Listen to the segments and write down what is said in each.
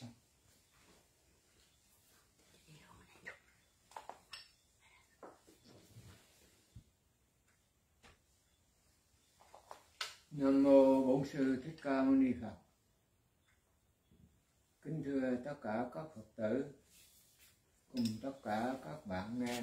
là Nam mô Bổn sư Thích Ca Mâu Ni Phật. Kính thưa tất cả các Phật tử cùng tất cả các bạn nghe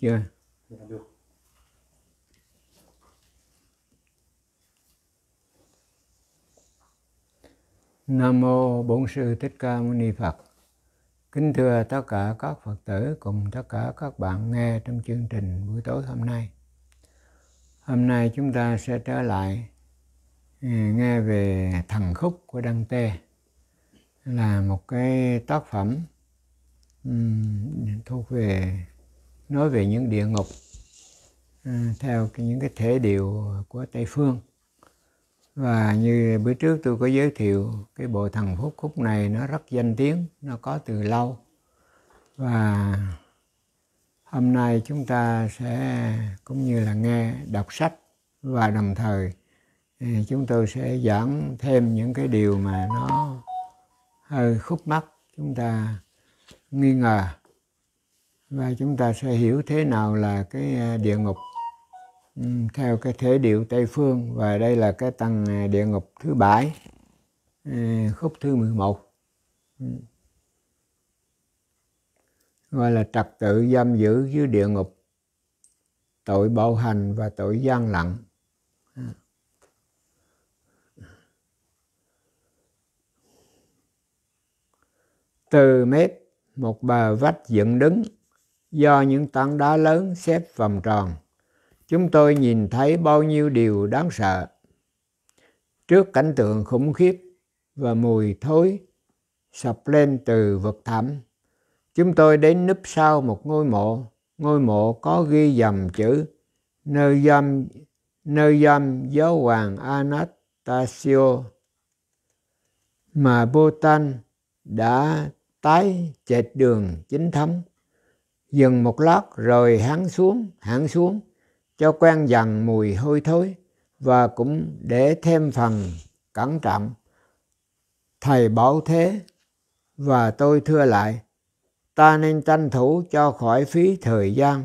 chưa dạ, được Nam mô Bổn sư Thích Ca Mâu Ni Phật. Kính thưa tất cả các Phật tử cùng tất cả các bạn nghe trong chương trình buổi tối hôm nay. Hôm nay chúng ta sẽ trở lại ừ, nghe về thần khúc của Đăng Tê là một cái tác phẩm ừ, thuộc về nói về những địa ngục ừ, theo những cái thể điều của Tây Phương. Và như bữa trước tôi có giới thiệu cái bộ thần phúc khúc này nó rất danh tiếng, nó có từ lâu. Và hôm nay chúng ta sẽ cũng như là nghe đọc sách và đồng thời ừ, chúng tôi sẽ giảng thêm những cái điều mà nó hơi khúc mắt chúng ta nghi ngờ và chúng ta sẽ hiểu thế nào là cái à, địa ngục ừ, theo cái thế điệu Tây Phương và đây là cái tầng à, địa ngục thứ bảy à, khúc thứ 11 ừ. gọi là trật tự giam giữ dưới địa ngục tội bạo hành và tội gian lận ừ. từ mép một bờ vách dựng đứng do những tảng đá lớn xếp vòng tròn. Chúng tôi nhìn thấy bao nhiêu điều đáng sợ. Trước cảnh tượng khủng khiếp và mùi thối sập lên từ vực thẳm, chúng tôi đến núp sau một ngôi mộ. Ngôi mộ có ghi dòng chữ nơi giam nơi giam giáo hoàng Anastasio mà Bhutan đã tái chệt đường chính thống dừng một lát rồi hắn xuống, hắn xuống, cho quen dần mùi hôi thối và cũng để thêm phần cẩn trọng. Thầy bảo thế và tôi thưa lại, ta nên tranh thủ cho khỏi phí thời gian.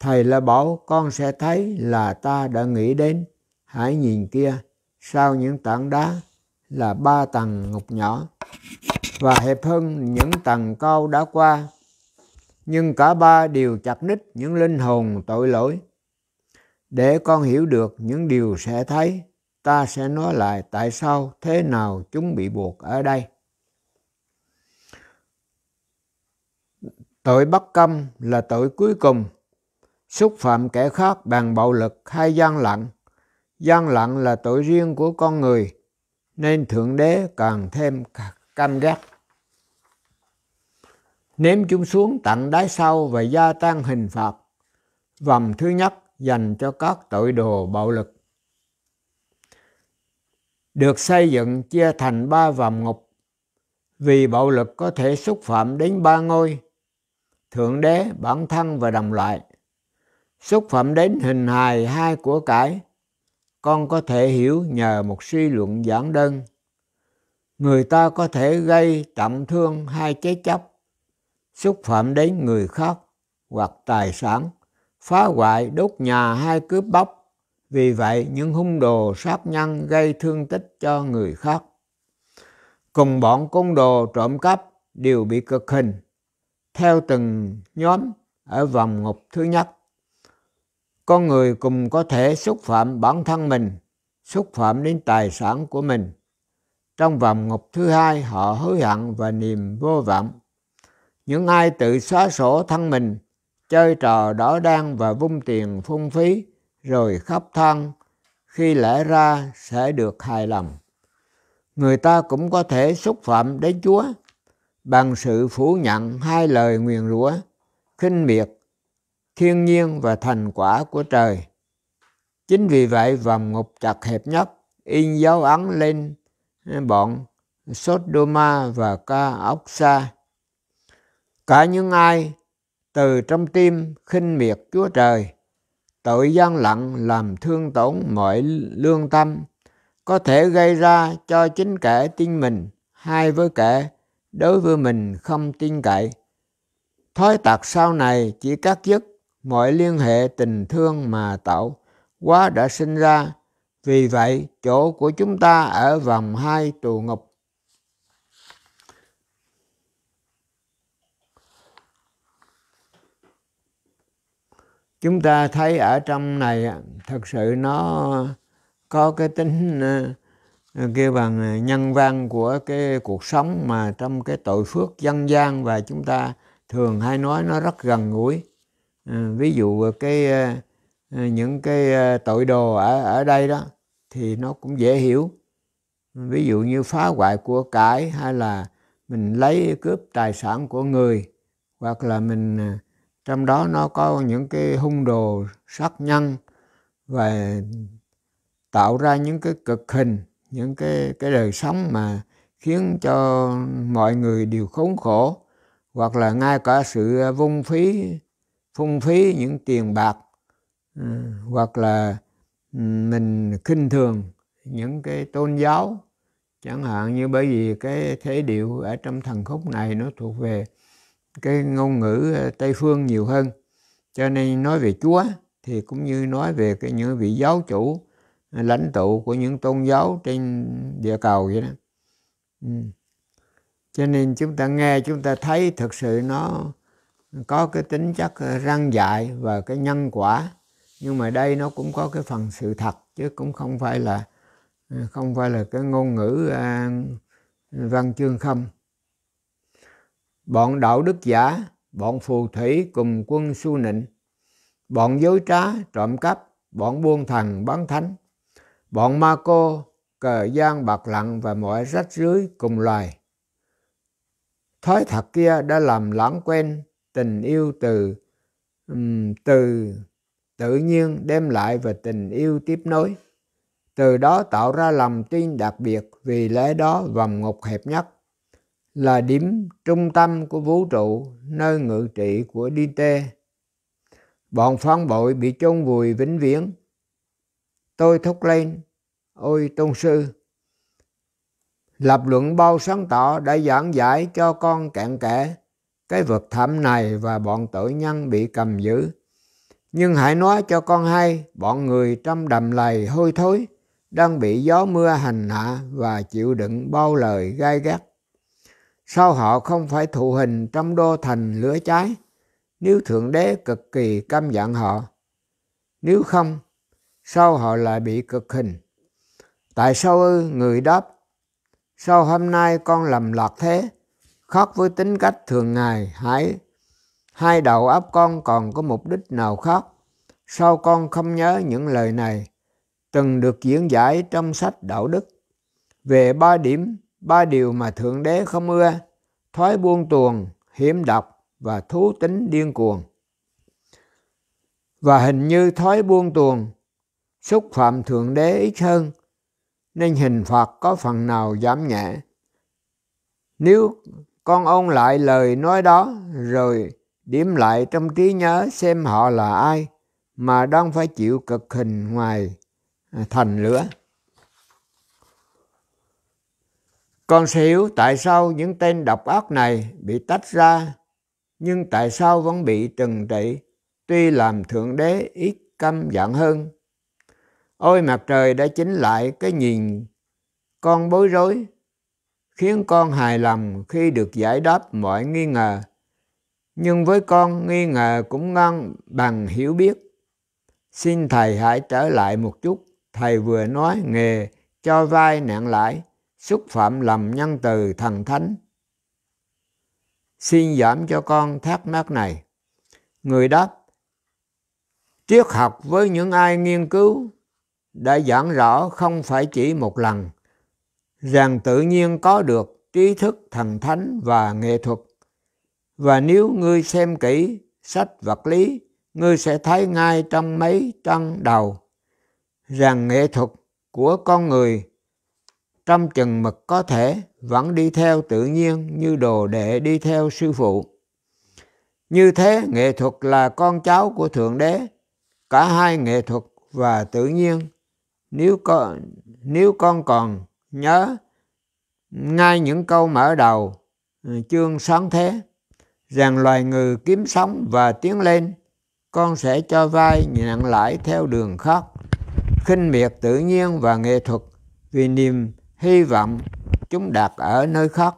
Thầy là bảo con sẽ thấy là ta đã nghĩ đến, hãy nhìn kia, sau những tảng đá là ba tầng ngục nhỏ và hẹp hơn những tầng cao đã qua nhưng cả ba đều chặt đích những linh hồn tội lỗi. Để con hiểu được những điều sẽ thấy, ta sẽ nói lại tại sao thế nào chúng bị buộc ở đây. Tội bắt câm là tội cuối cùng, xúc phạm kẻ khác bằng bạo lực hay gian lặng. Gian lặng là tội riêng của con người, nên Thượng Đế càng thêm căm ghét ném chúng xuống tận đáy sâu và gia tăng hình phạt. Vòng thứ nhất dành cho các tội đồ bạo lực. Được xây dựng chia thành ba vòng ngục. Vì bạo lực có thể xúc phạm đến ba ngôi, Thượng Đế, bản thân và đồng loại. Xúc phạm đến hình hài hai của cải, con có thể hiểu nhờ một suy luận giản đơn. Người ta có thể gây trọng thương hay chế chấp xúc phạm đến người khác hoặc tài sản, phá hoại đốt nhà hay cướp bóc. Vì vậy, những hung đồ sát nhân gây thương tích cho người khác. Cùng bọn côn đồ trộm cắp đều bị cực hình, theo từng nhóm ở vòng ngục thứ nhất. Con người cùng có thể xúc phạm bản thân mình, xúc phạm đến tài sản của mình. Trong vòng ngục thứ hai họ hối hận và niềm vô vọng những ai tự xóa sổ thân mình chơi trò đỏ đen và vung tiền phung phí rồi khóc than khi lẽ ra sẽ được hài lòng người ta cũng có thể xúc phạm đến chúa bằng sự phủ nhận hai lời nguyền rủa khinh miệt thiên nhiên và thành quả của trời chính vì vậy vòng ngục chặt hẹp nhất in dấu ấn lên bọn Sodoma và Ca Ốc xa cả những ai từ trong tim khinh miệt Chúa Trời, tội gian lặng làm thương tổn mọi lương tâm, có thể gây ra cho chính kẻ tin mình hay với kẻ đối với mình không tin cậy. Thói tật sau này chỉ cắt dứt mọi liên hệ tình thương mà tạo quá đã sinh ra. Vì vậy, chỗ của chúng ta ở vòng hai tù ngục chúng ta thấy ở trong này thật sự nó có cái tính ờ, ờ, kêu bằng ờ, nhân văn của cái cuộc sống mà trong cái tội phước dân gian và chúng ta thường hay nói nó rất gần gũi ví dụ cái những cái tội đồ ở ở đây đó thì nó cũng dễ hiểu ví dụ như phá hoại của cải hay là mình lấy cướp tài sản của người hoặc là mình trong đó nó có những cái hung đồ sát nhân và tạo ra những cái cực hình những cái cái đời sống mà khiến cho mọi người đều khốn khổ hoặc là ngay cả sự vung phí phung phí những tiền bạc ừ, hoặc là ừ, mình khinh thường những cái tôn giáo chẳng hạn như bởi vì cái thế điệu ở trong thần khúc này nó thuộc về cái ngôn ngữ ờ, tây phương nhiều hơn cho nên nói về chúa thì cũng như nói về cái những vị giáo chủ ờ, lãnh tụ của những tôn giáo trên địa cầu vậy đó ừ. cho nên chúng ta nghe chúng ta thấy thực sự nó có cái tính chất ờ, răng dại và cái nhân quả nhưng mà đây nó cũng có cái phần sự thật chứ cũng không phải là không phải là cái ngôn ngữ văn chương không bọn đạo đức giả, bọn phù thủy cùng quân su nịnh, bọn dối trá, trộm cắp, bọn buôn thần, bán thánh, bọn ma cô, cờ gian bạc lặng và mọi rách rưới cùng loài. Thói thật kia đã làm lãng quên tình yêu từ từ tự nhiên đem lại và tình yêu tiếp nối. Từ đó tạo ra lòng tin đặc biệt vì lẽ đó vòng ngục hẹp nhất là điểm trung tâm của vũ trụ nơi ngự trị của đi tê bọn phản bội bị chôn vùi vĩnh viễn tôi thúc lên ôi tôn sư lập luận bao sáng tỏ đã giảng giải cho con cạn kẽ cái vật thảm này và bọn tội nhân bị cầm giữ nhưng hãy nói cho con hay bọn người trong đầm lầy hôi thối đang bị gió mưa hành hạ và chịu đựng bao lời gai gắt sao họ không phải thụ hình trong đô thành lửa cháy nếu Thượng Đế cực kỳ căm giận họ? Nếu không, sao họ lại bị cực hình? Tại sao ư người đáp? Sao hôm nay con lầm lạc thế? Khác với tính cách thường ngày, hãy hai đầu óc con còn có mục đích nào khác? Sao con không nhớ những lời này từng được diễn giải trong sách đạo đức về ba điểm ba điều mà Thượng Đế không ưa, thói buông tuồng, hiểm độc và thú tính điên cuồng. Và hình như thói buông tuồng xúc phạm Thượng Đế ít hơn, nên hình phạt có phần nào giảm nhẹ. Nếu con ôn lại lời nói đó rồi điểm lại trong trí nhớ xem họ là ai mà đang phải chịu cực hình ngoài à, thành lửa Con sẽ hiểu tại sao những tên độc ác này bị tách ra, nhưng tại sao vẫn bị trừng trị, tuy làm Thượng Đế ít căm giận hơn. Ôi mặt trời đã chính lại cái nhìn con bối rối, khiến con hài lòng khi được giải đáp mọi nghi ngờ. Nhưng với con, nghi ngờ cũng ngon bằng hiểu biết. Xin Thầy hãy trở lại một chút. Thầy vừa nói nghề cho vai nặng lại xúc phạm lầm nhân từ thần thánh xin giảm cho con thắc mắc này người đáp triết học với những ai nghiên cứu đã giảng rõ không phải chỉ một lần rằng tự nhiên có được trí thức thần thánh và nghệ thuật và nếu ngươi xem kỹ sách vật lý ngươi sẽ thấy ngay trong mấy trang đầu rằng nghệ thuật của con người trong chừng mực có thể vẫn đi theo tự nhiên như đồ đệ đi theo sư phụ. Như thế nghệ thuật là con cháu của Thượng Đế, cả hai nghệ thuật và tự nhiên. Nếu con, nếu con còn nhớ ngay những câu mở đầu ừ, chương sáng thế rằng loài người kiếm sống và tiến lên con sẽ cho vai nhận lãi theo đường khác khinh miệt tự nhiên và nghệ thuật vì niềm hy vọng chúng đạt ở nơi khác.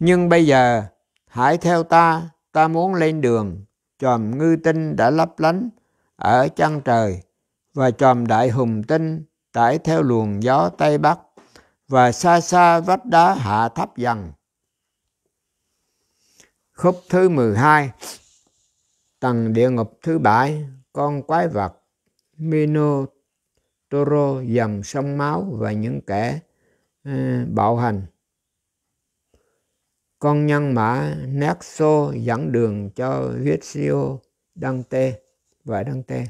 Nhưng bây giờ, hãy theo ta, ta muốn lên đường. Chòm ngư tinh đã lấp lánh ở chân trời và chòm đại hùng tinh tải theo luồng gió Tây Bắc và xa xa vách đá hạ thấp dần. Khúc thứ 12 Tầng địa ngục thứ bảy Con quái vật Mino Toro dầm sông máu và những kẻ uh, bạo hành. Con nhân mã Nexo dẫn đường cho Vizio Dante và Dante.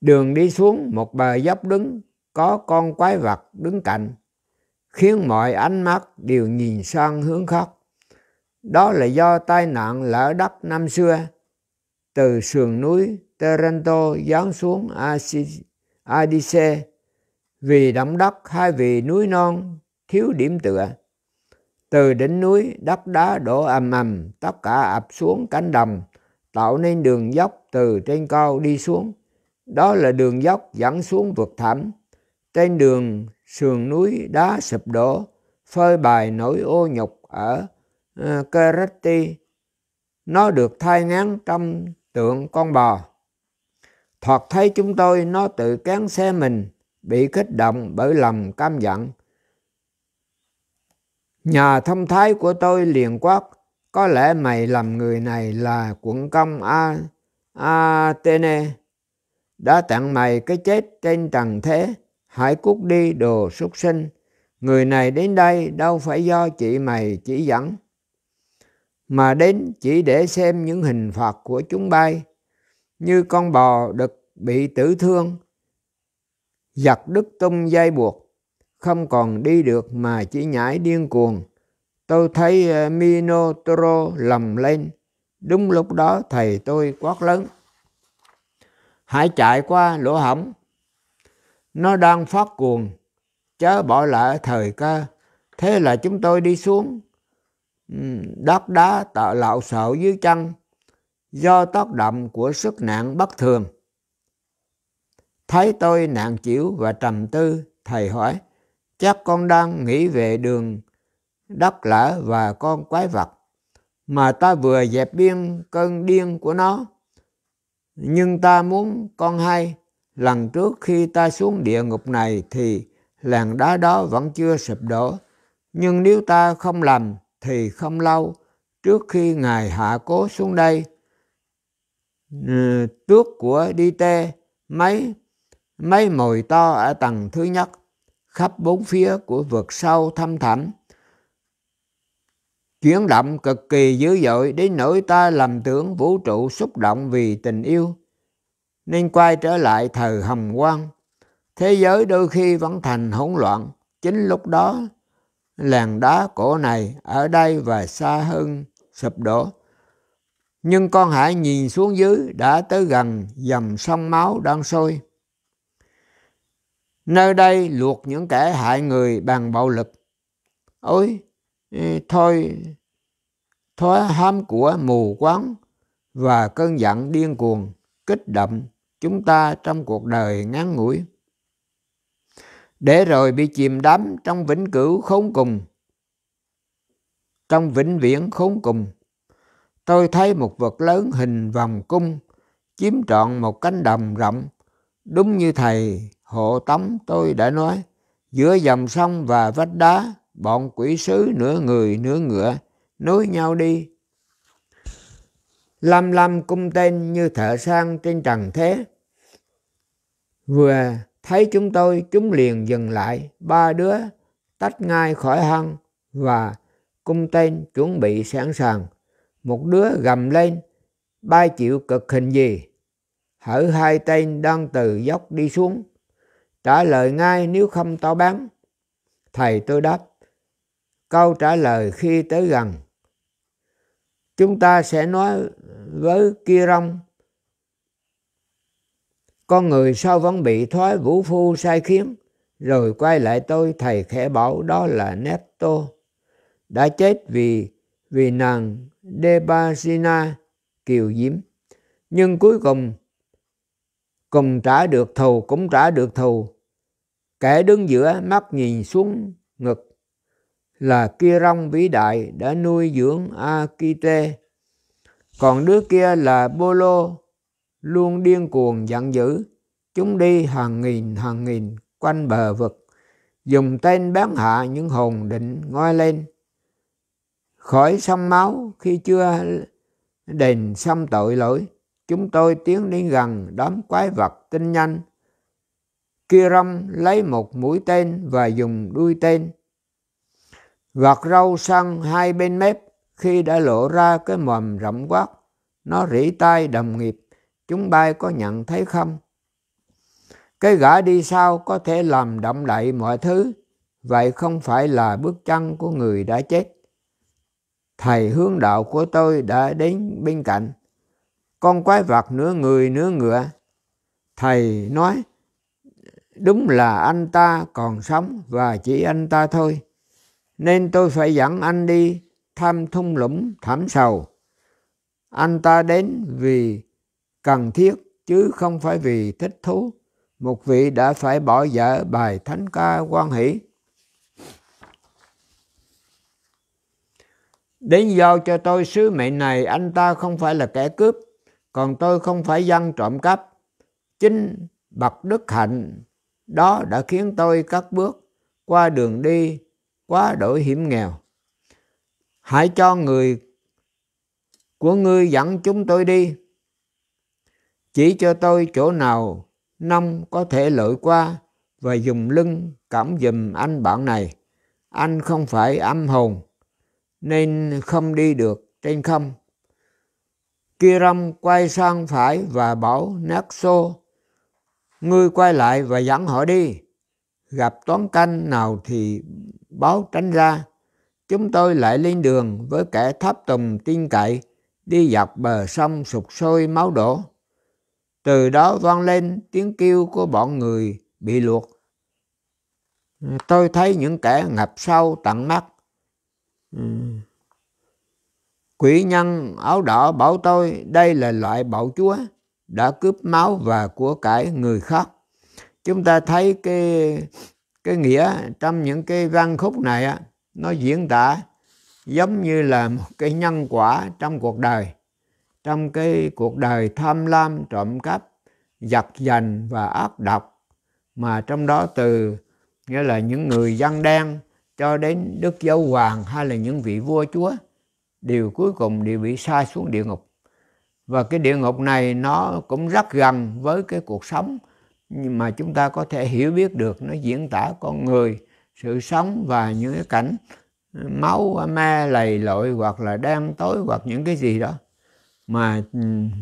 Đường đi xuống một bờ dốc đứng có con quái vật đứng cạnh khiến mọi ánh mắt đều nhìn sang hướng khác. Đó là do tai nạn lỡ đất năm xưa từ sườn núi Taranto giáng xuống Asisi ai đi xe vì đậm đất hai vì núi non thiếu điểm tựa từ đỉnh núi đất đá đổ ầm ầm tất cả ập xuống cánh đồng tạo nên đường dốc từ trên cao đi xuống đó là đường dốc dẫn xuống vực thẳm trên đường sườn núi đá sụp đổ phơi bài nỗi ô nhục ở uh, ờ, Kerati nó được thay ngắn trong tượng con bò thoạt thấy chúng tôi nó tự cán xe mình bị kích động bởi lòng cam giận nhà thông thái của tôi liền quát có lẽ mày làm người này là quận công a Atene đã tặng mày cái chết trên trần thế hãy cút đi đồ súc sinh người này đến đây đâu phải do chị mày chỉ dẫn mà đến chỉ để xem những hình phạt của chúng bay như con bò đực bị tử thương giật đứt tung dây buộc không còn đi được mà chỉ nhảy điên cuồng tôi thấy ờ, minotoro lầm lên đúng lúc đó thầy tôi quát lớn hãy chạy qua lỗ hổng nó đang phát cuồng chớ bỏ lỡ thời cơ thế là chúng tôi đi xuống đất đá tạo lạo xạo dưới chân do tác động của sức nặng bất thường. Thấy tôi nạn chịu và trầm tư, thầy hỏi, chắc con đang nghĩ về đường đất lở và con quái vật mà ta vừa dẹp biên cơn điên của nó. Nhưng ta muốn con hay, lần trước khi ta xuống địa ngục này thì làng đá đó vẫn chưa sụp đổ. Nhưng nếu ta không làm thì không lâu trước khi Ngài hạ cố xuống đây, Ừ, tước của đi tê mấy mấy mồi to ở tầng thứ nhất khắp bốn phía của vực sâu thâm thẳm chuyển động cực kỳ dữ dội đến nỗi ta lầm tưởng vũ trụ xúc động vì tình yêu nên quay trở lại thời hồng quang thế giới đôi khi vẫn thành hỗn loạn chính lúc đó làng đá cổ này ở đây và xa hơn sụp đổ nhưng con hãy nhìn xuống dưới đã tới gần dầm sông máu đang sôi nơi đây luộc những kẻ hại người bằng bạo lực ôi thôi thói ham của mù quáng và cơn giận điên cuồng kích động chúng ta trong cuộc đời ngắn ngủi để rồi bị chìm đắm trong vĩnh cửu khốn cùng trong vĩnh viễn khốn cùng tôi thấy một vật lớn hình vòng cung chiếm trọn một cánh đồng rộng đúng như thầy hộ tống tôi đã nói giữa dòng sông và vách đá bọn quỷ sứ nửa người nửa ngựa nối nhau đi lâm lâm cung tên như thợ sang trên trần thế. Vừa thấy chúng tôi, chúng liền dừng lại, ba đứa tách ngay khỏi hăng và cung tên chuẩn bị sẵn sàng một đứa gầm lên ba chịu cực hình gì hở hai tên đang từ dốc đi xuống trả lời ngay nếu không tao bám thầy tôi đáp câu trả lời khi tới gần chúng ta sẽ nói với kia rong con người sao vẫn bị thói vũ phu sai khiến rồi quay lại tôi thầy khẽ bảo đó là nét tô đã chết vì vì nàng Debasina kiều diếm, nhưng cuối cùng cùng trả được thù cũng trả được thù kẻ đứng giữa mắt nhìn xuống ngực là kia rong vĩ đại đã nuôi dưỡng akite còn đứa kia là bolo luôn điên cuồng giận dữ chúng đi hàng nghìn hàng nghìn quanh bờ vực dùng tên bán hạ những hồn định ngoi lên khỏi sông máu khi chưa đền xong tội lỗi chúng tôi tiến đến gần đám quái vật tinh nhanh kia rong lấy một mũi tên và dùng đuôi tên gọt râu sang hai bên mép khi đã lộ ra cái mồm rộng quát nó rỉ tai đồng nghiệp chúng bay có nhận thấy không cái gã đi sau có thể làm động đậy mọi thứ vậy không phải là bước chân của người đã chết thầy hướng đạo của tôi đã đến bên cạnh. Con quái vật nửa người nửa ngựa. Thầy nói, đúng là anh ta còn sống và chỉ anh ta thôi. Nên tôi phải dẫn anh đi thăm thung lũng thảm sầu. Anh ta đến vì cần thiết chứ không phải vì thích thú. Một vị đã phải bỏ dở bài thánh ca quan hỷ Đến do cho tôi sứ mệnh này anh ta không phải là kẻ cướp, còn tôi không phải dân trộm cắp. Chính bậc đức hạnh đó đã khiến tôi cắt bước qua đường đi quá đổi hiểm nghèo. Hãy cho người của ngươi dẫn chúng tôi đi. Chỉ cho tôi chỗ nào năm có thể lội qua và dùng lưng cảm dùm anh bạn này. Anh không phải âm hồn nên không đi được trên không. Kiram quay sang phải và bảo Naxo, ngươi quay lại và dẫn họ đi. Gặp toán canh nào thì báo tránh ra. Chúng tôi lại lên đường với kẻ tháp tùng tin cậy, đi dọc bờ sông sụp sôi máu đổ. Từ đó vang lên tiếng kêu của bọn người bị luộc. Tôi thấy những kẻ ngập sâu tận mắt Ừ. Quỷ nhân áo đỏ bảo tôi đây là loại bạo chúa đã cướp máu và của cải người khác. Chúng ta thấy cái cái nghĩa trong những cái văn khúc này á, nó diễn tả giống như là một cái nhân quả trong cuộc đời. Trong cái cuộc đời tham lam, trộm cắp, giặc giành và ác độc mà trong đó từ nghĩa là những người dân đen cho đến Đức Giáo Hoàng hay là những vị vua chúa đều cuối cùng đều bị sai xuống địa ngục. Và cái địa ngục này nó cũng rất gần với cái cuộc sống mà chúng ta có thể hiểu biết được nó diễn tả con người, sự sống và những cái cảnh máu me lầy lội hoặc là đen tối hoặc những cái gì đó mà ừ,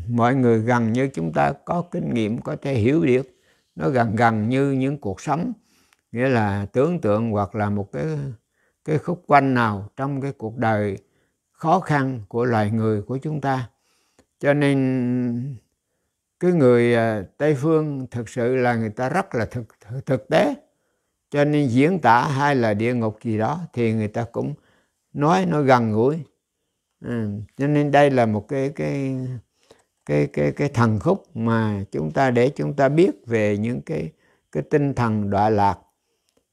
mọi người gần như chúng ta có kinh nghiệm có thể hiểu được nó gần gần như những cuộc sống nghĩa là tưởng tượng hoặc là một cái cái khúc quanh nào trong cái cuộc đời khó khăn của loài người của chúng ta cho nên cái người à, tây phương thực sự là người ta rất là thực thực tế cho nên diễn tả hay là địa ngục gì đó thì người ta cũng nói nó gần gũi ừ. cho nên đây là một cái cái cái cái cái thần khúc mà chúng ta để chúng ta biết về những cái cái tinh thần đọa lạc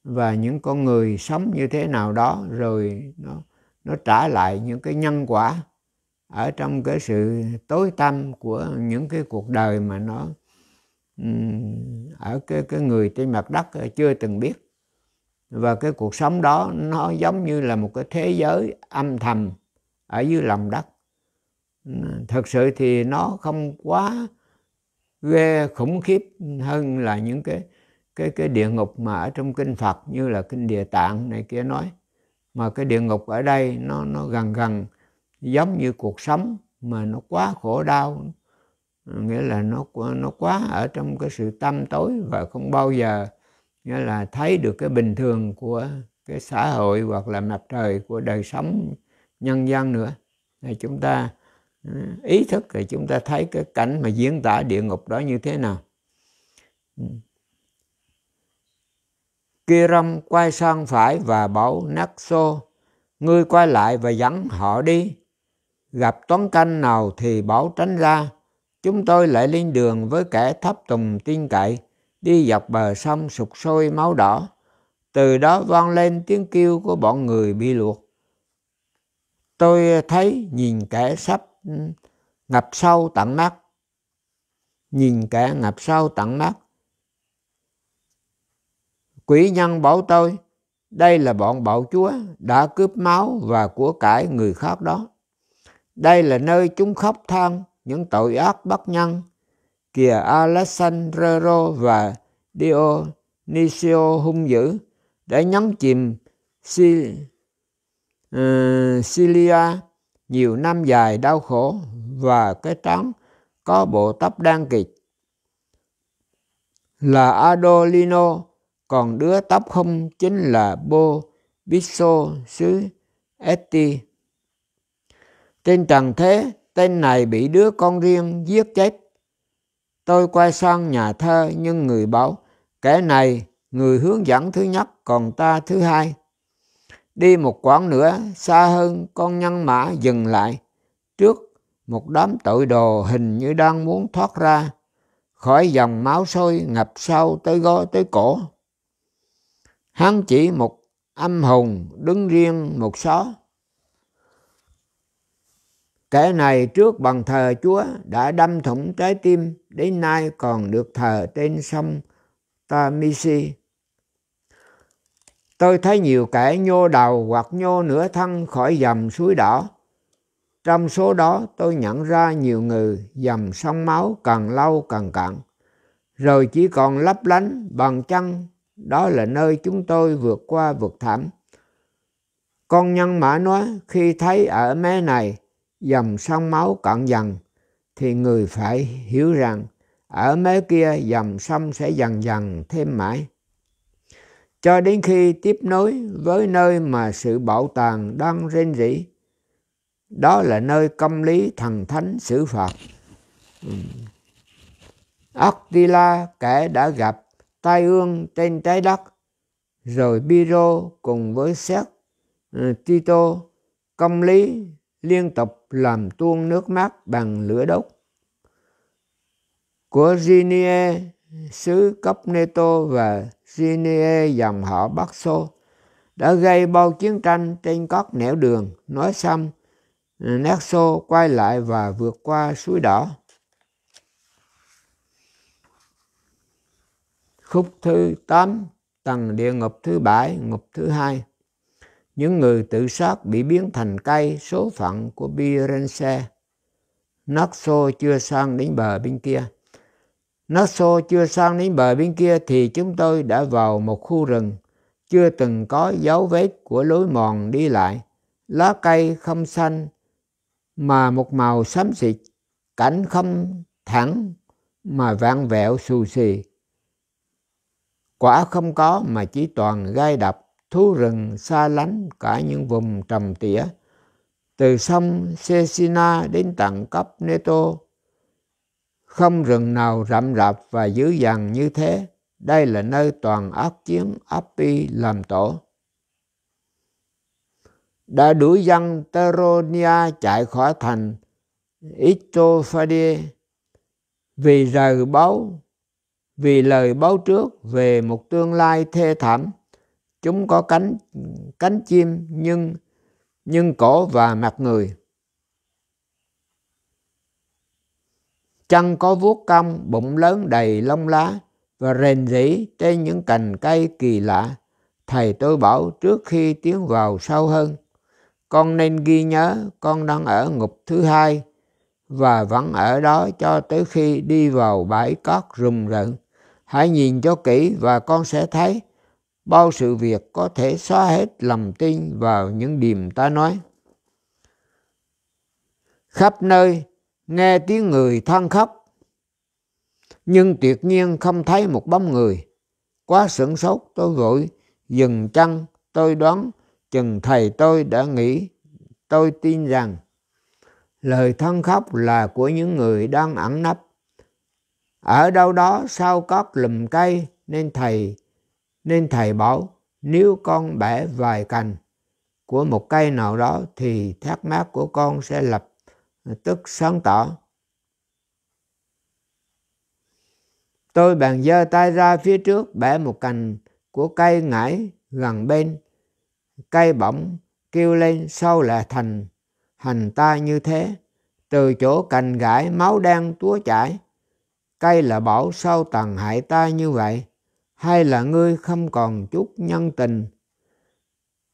và những con người sống như thế nào đó rồi nó nó trả lại những cái nhân quả ở trong cái sự tối tăm của những cái cuộc đời mà nó ở cái cái người trên mặt đất chưa từng biết và cái cuộc sống đó nó giống như là một cái thế giới âm thầm ở dưới lòng đất thật sự thì nó không quá ghê khủng khiếp hơn là những cái cái cái địa ngục mà ở trong kinh Phật như là kinh Địa Tạng này kia nói mà cái địa ngục ở đây nó nó gần gần giống như cuộc sống mà nó quá khổ đau nghĩa là nó nó quá ở trong cái sự tâm tối và không bao giờ nghĩa là thấy được cái bình thường của cái xã hội hoặc là mặt trời của đời sống nhân dân nữa thì chúng ta ý thức thì chúng ta thấy cái cảnh mà diễn tả địa ngục đó như thế nào ừ. Kiram quay sang phải và bảo Naxo, ngươi quay lại và dẫn họ đi. Gặp toán canh nào thì bảo tránh ra. Chúng tôi lại lên đường với kẻ thấp tùng tin cậy, đi dọc bờ sông sụt sôi máu đỏ. Từ đó vang lên tiếng kêu của bọn người bị luộc. Tôi thấy nhìn kẻ sắp ngập sâu tận mắt. Nhìn kẻ ngập sâu tận mắt Quỷ nhân bảo tôi, đây là bọn bạo chúa đã cướp máu và của cải người khác đó. Đây là nơi chúng khóc than những tội ác bất nhân. Kìa Alessandro và Dionisio hung dữ đã nhấn chìm si, Silia ờ, nhiều năm dài đau khổ và cái trán có bộ tóc đang kịt là Adolino còn đứa tóc không chính là bo Bisso xứ Eti. Trên trần thế, tên này bị đứa con riêng giết chết. Tôi quay sang nhà thơ nhưng người bảo, kẻ này người hướng dẫn thứ nhất còn ta thứ hai. Đi một quãng nữa, xa hơn con nhân mã dừng lại. Trước một đám tội đồ hình như đang muốn thoát ra khỏi dòng máu sôi ngập sâu tới gó tới cổ hắn chỉ một âm hùng đứng riêng một xó kẻ này trước bằng thờ chúa đã đâm thủng trái tim đến nay còn được thờ trên sông tamisi tôi thấy nhiều kẻ nhô đầu hoặc nhô nửa thân khỏi dầm suối đỏ trong số đó tôi nhận ra nhiều người dầm sông máu càng lâu càng cạn rồi chỉ còn lấp lánh bằng chân đó là nơi chúng tôi vượt qua vực thẳm. Con nhân mã nói khi thấy ở mé này dòng sông máu cạn dần thì người phải hiểu rằng ở mé kia dòng sông sẽ dần dần thêm mãi. Cho đến khi tiếp nối với nơi mà sự bảo tàng đang rên rỉ, đó là nơi công lý thần thánh xử phạt. Attila kẻ đã gặp tai ương trên trái đất rồi Biro cùng với Séc ừ, Tito công lý liên tục làm tuôn nước mát bằng lửa đốt của Ginie xứ cấp Neto và Ginie dòng họ Bắc Xô đã gây bao chiến tranh trên các nẻo đường nói xăm Nexo quay lại và vượt qua suối đỏ khúc thứ 8, tầng địa ngục thứ bảy, ngục thứ hai. Những người tự sát bị biến thành cây số phận của Birense. Nát xô chưa sang đến bờ bên kia. Nát xô chưa sang đến bờ bên kia thì chúng tôi đã vào một khu rừng. Chưa từng có dấu vết của lối mòn đi lại. Lá cây không xanh mà một màu xám xịt. Cảnh không thẳng mà vang vẹo xù xì Quả không có mà chỉ toàn gai đập, thú rừng xa lánh cả những vùng trầm tỉa. Từ sông Cecina đến tận cấp Neto, không rừng nào rậm rạp và dữ dằn như thế. Đây là nơi toàn ác chiến Appi làm tổ. Đã đuổi dân Teronia chạy khỏi thành Itophade vì rời báu vì lời báo trước về một tương lai thê thảm chúng có cánh cánh chim nhưng nhưng cổ và mặt người chân có vuốt cong bụng lớn đầy lông lá và rền rỉ trên những cành cây kỳ lạ thầy tôi bảo trước khi tiến vào sâu hơn con nên ghi nhớ con đang ở ngục thứ hai và vẫn ở đó cho tới khi đi vào bãi cát rùng rợn Hãy nhìn cho kỹ và con sẽ thấy bao sự việc có thể xóa hết lòng tin vào những điềm ta nói. Khắp nơi nghe tiếng người than khóc, nhưng tuyệt nhiên không thấy một bóng người. Quá sửng sốt tôi vội dừng chân tôi đoán chừng thầy tôi đã nghĩ tôi tin rằng lời than khóc là của những người đang ẩn nấp ở đâu đó sau cót lùm cây nên thầy nên thầy bảo nếu con bẻ vài cành của một cây nào đó thì thác mát của con sẽ lập tức sáng tỏ tôi bàn giơ tay ra phía trước bẻ một cành của cây ngải gần bên cây bỗng kêu lên sau là thành hành ta như thế từ chỗ cành gãi máu đen túa chảy Cây là bảo sao tàn hại ta như vậy? Hay là ngươi không còn chút nhân tình?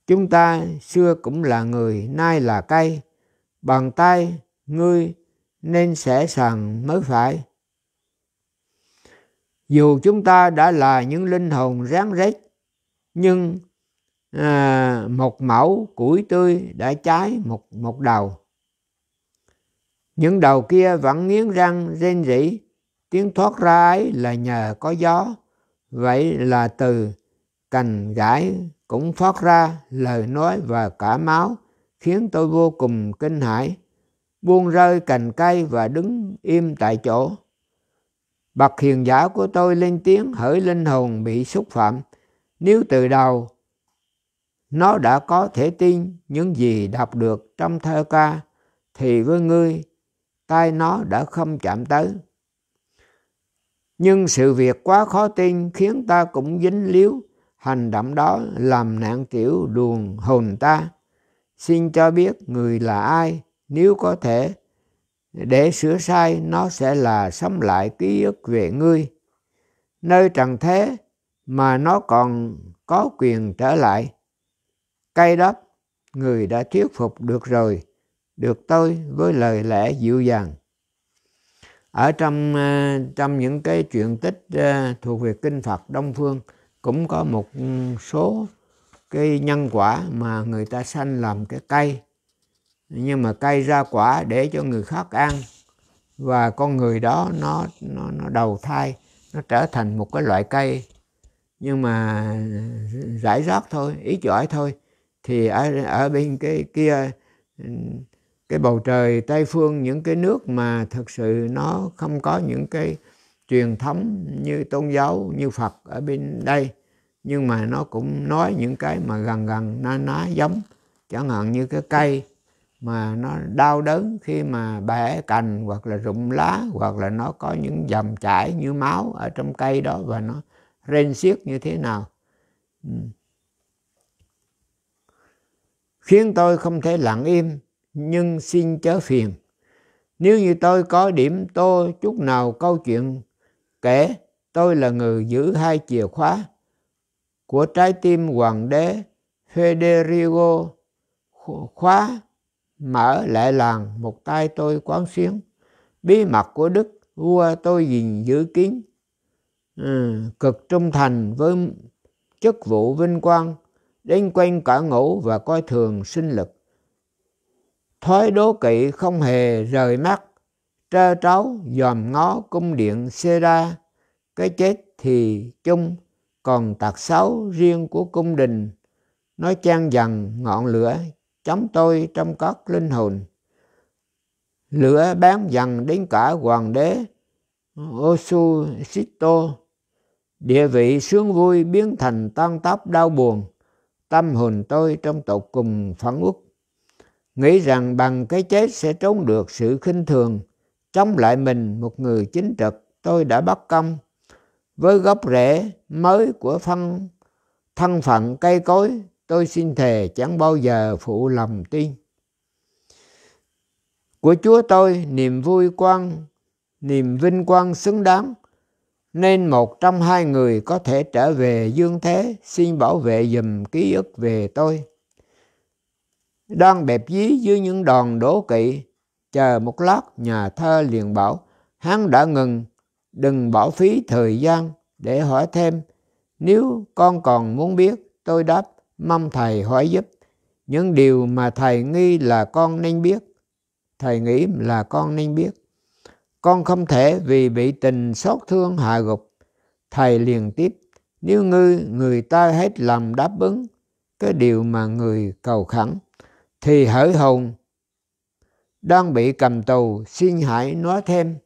Chúng ta xưa cũng là người, nay là cây. Bàn tay ngươi nên sẽ sàng mới phải. Dù chúng ta đã là những linh hồn ráng rết, nhưng à, một mẫu củi tươi đã cháy một một đầu. Những đầu kia vẫn nghiến răng rên rỉ tiếng thoát ra ấy là nhờ có gió vậy là từ cành gãi cũng thoát ra lời nói và cả máu khiến tôi vô cùng kinh hãi buông rơi cành cây và đứng im tại chỗ bậc hiền giả của tôi lên tiếng hỡi linh hồn bị xúc phạm nếu từ đầu nó đã có thể tin những gì đọc được trong thơ ca thì với ngươi tai nó đã không chạm tới nhưng sự việc quá khó tin khiến ta cũng dính líu hành động đó làm nạn tiểu luồng hồn ta xin cho biết người là ai nếu có thể để sửa sai nó sẽ là sống lại ký ức về ngươi nơi trần thế mà nó còn có quyền trở lại cây đắp người đã thuyết phục được rồi được tôi với lời lẽ dịu dàng ở trong ờ, trong những cái chuyện tích ờ, thuộc về kinh Phật Đông phương cũng có một ừ, số cái nhân quả mà người ta sanh làm cái cây nhưng mà cây ra quả để cho người khác ăn và con người đó nó nó, nó đầu thai nó trở thành một cái loại cây nhưng mà ừ, rải rác thôi ý giỏi thôi thì ở ở bên cái kia ừ, cái bầu trời tây phương những cái nước mà thực sự nó không có những cái truyền thống như tôn giáo như phật ở bên đây nhưng mà nó cũng nói những cái mà gần gần na ná giống chẳng hạn như cái cây mà nó đau đớn khi mà bẻ cành hoặc là rụng lá hoặc là nó có những dòng chảy như máu ở trong cây đó và nó rên xiết như thế nào ừ. khiến tôi không thể lặng im nhưng xin chớ phiền. Nếu như tôi có điểm tô chút nào câu chuyện kể, tôi là người giữ hai chìa khóa của trái tim hoàng đế Federico khóa mở lại làng một tay tôi quán xuyến bí mật của đức vua tôi gìn giữ kín ừ, cực trung thành với chức vụ vinh quang đến quanh cả ngủ và coi thường sinh lực thói đố kỵ không hề rời mắt trơ tráo dòm ngó cung điện xê ra cái chết thì chung còn tạc sáu riêng của cung đình nó chan dần ngọn lửa chấm tôi trong các linh hồn lửa bán dần đến cả hoàng đế osu Osushito địa vị sướng vui biến thành tan tóc đau buồn tâm hồn tôi trong tột cùng phản uất nghĩ rằng bằng cái chết sẽ trốn được sự khinh thường. chống lại mình một người chính trực, tôi đã bắt công. Với gốc rễ mới của phân, thân phận cây cối, tôi xin thề chẳng bao giờ phụ lòng tin. Của Chúa tôi niềm vui quang, niềm vinh quang xứng đáng, nên một trong hai người có thể trở về dương thế xin bảo vệ dùm ký ức về tôi đang bẹp dí dưới những đòn đố kỵ. Chờ một lát nhà thơ liền bảo, hắn đã ngừng, đừng bỏ phí thời gian để hỏi thêm. Nếu con còn muốn biết, tôi đáp, mong thầy hỏi giúp. Những điều mà thầy nghi là con nên biết, thầy nghĩ là con nên biết. Con không thể vì bị tình xót thương hạ gục. Thầy liền tiếp, nếu ngươi người ta hết lòng đáp ứng cái điều mà người cầu khẩn thì hỡi hồn đang bị cầm tù xin hãy nói thêm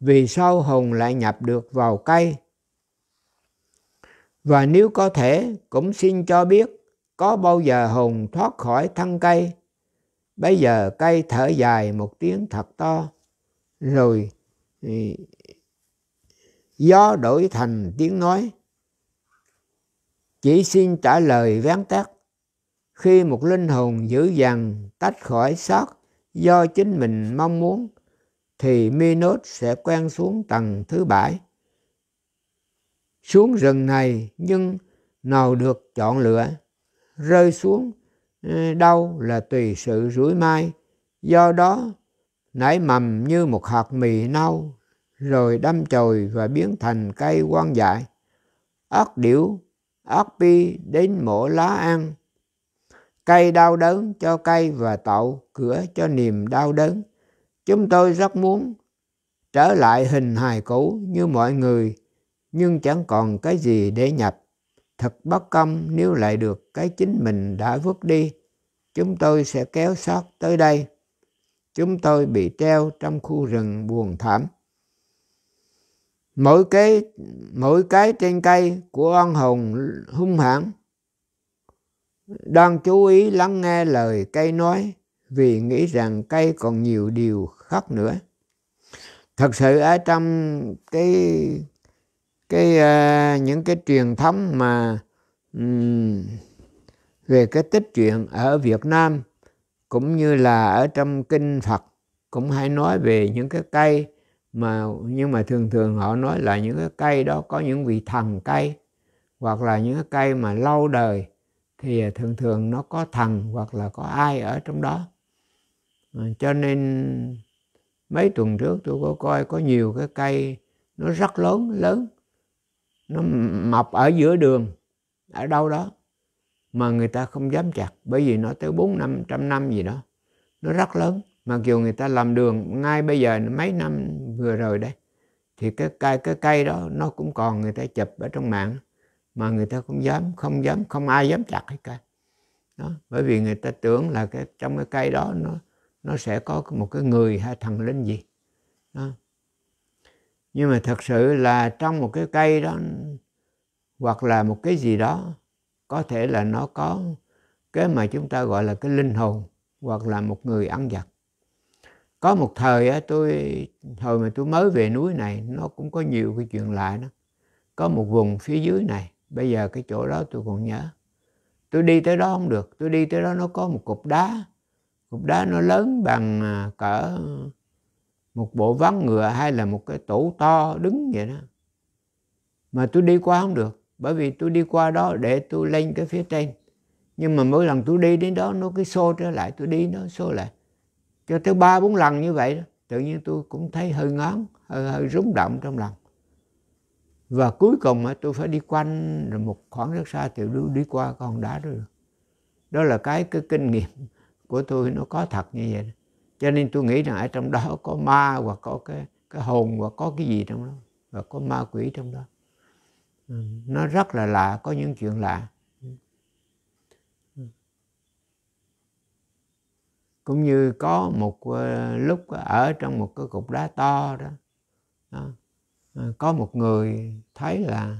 vì sao hồn lại nhập được vào cây và nếu có thể cũng xin cho biết có bao giờ hồn thoát khỏi thân cây bây giờ cây thở dài một tiếng thật to rồi ừ, gió đổi thành tiếng nói chỉ xin trả lời ván tắt khi một linh hồn dữ dằn tách khỏi xác do chính mình mong muốn thì Minos sẽ quen xuống tầng thứ bảy. Xuống rừng này nhưng nào được chọn lựa, rơi xuống ừ, đâu là tùy sự rủi mai, do đó nảy mầm như một hạt mì nâu rồi đâm chồi và biến thành cây quan dại. Ác điểu, ác pi đến mổ lá ăn Cây đau đớn cho cây và tạo cửa cho niềm đau đớn. Chúng tôi rất muốn trở lại hình hài cũ như mọi người, nhưng chẳng còn cái gì để nhập. Thật bất công nếu lại được cái chính mình đã vứt đi. Chúng tôi sẽ kéo sót tới đây. Chúng tôi bị treo trong khu rừng buồn thảm. Mỗi cái, mỗi cái trên cây của oan hồn hung hãn đang chú ý lắng nghe lời cây nói vì nghĩ rằng cây còn nhiều điều khác nữa thật sự ở trong cái cái uh, những cái truyền thống mà um, về cái tích truyện ở Việt Nam cũng như là ở trong kinh Phật cũng hay nói về những cái cây mà nhưng mà thường thường họ nói là những cái cây đó có những vị thần cây hoặc là những cái cây mà lâu đời thì à, thường thường nó có thần hoặc là có ai ở trong đó ờ, cho nên mấy tuần trước tôi có coi có nhiều cái cây nó rất lớn lớn nó mọc ở giữa đường ở đâu đó mà người ta không dám chặt bởi vì nó tới bốn năm trăm năm gì đó nó rất lớn mặc dù người ta làm đường ngay bây giờ mấy năm vừa rồi đây thì cái cây cái cây đó nó cũng còn người ta chụp ở trong mạng mà người ta không dám không dám không ai dám chặt cái cây đó bởi vì người ta tưởng là cái trong cái cây đó nó nó sẽ có một cái người hay thần linh gì đó. nhưng mà thật sự là trong một cái cây đó hoặc là một cái gì đó có thể là nó có cái mà chúng ta gọi là cái linh hồn hoặc là một người ăn giặc có một thời tôi hồi mà tôi mới về núi này nó cũng có nhiều cái chuyện lạ đó có một vùng phía dưới này bây giờ cái chỗ đó tôi còn nhớ tôi đi tới đó không được tôi đi tới đó nó có một cục đá cục đá nó lớn bằng à, cỡ một bộ ván ngựa hay là một cái tủ to đứng vậy đó mà tôi đi qua không được bởi vì tôi đi qua đó để tôi lên cái phía trên nhưng mà mỗi lần tôi đi đến đó nó cứ xô trở lại tôi đi nó xô lại cho tới ba bốn lần như vậy đó tự nhiên tôi cũng thấy hơi ngán hơi hơi rúng động trong lòng và cuối cùng tôi phải đi quanh rồi một khoảng rất xa thì lưu đi qua con đá đó được đó là cái cái kinh nghiệm của tôi nó có thật như vậy cho nên tôi nghĩ rằng ở trong đó có ma và có cái cái hồn và có cái gì trong đó và có ma quỷ trong đó ừ, nó rất là lạ có những chuyện lạ ừ. cũng như có một ờ, lúc ở trong một cái cục đá to đó, đó Ờ, có một người thấy là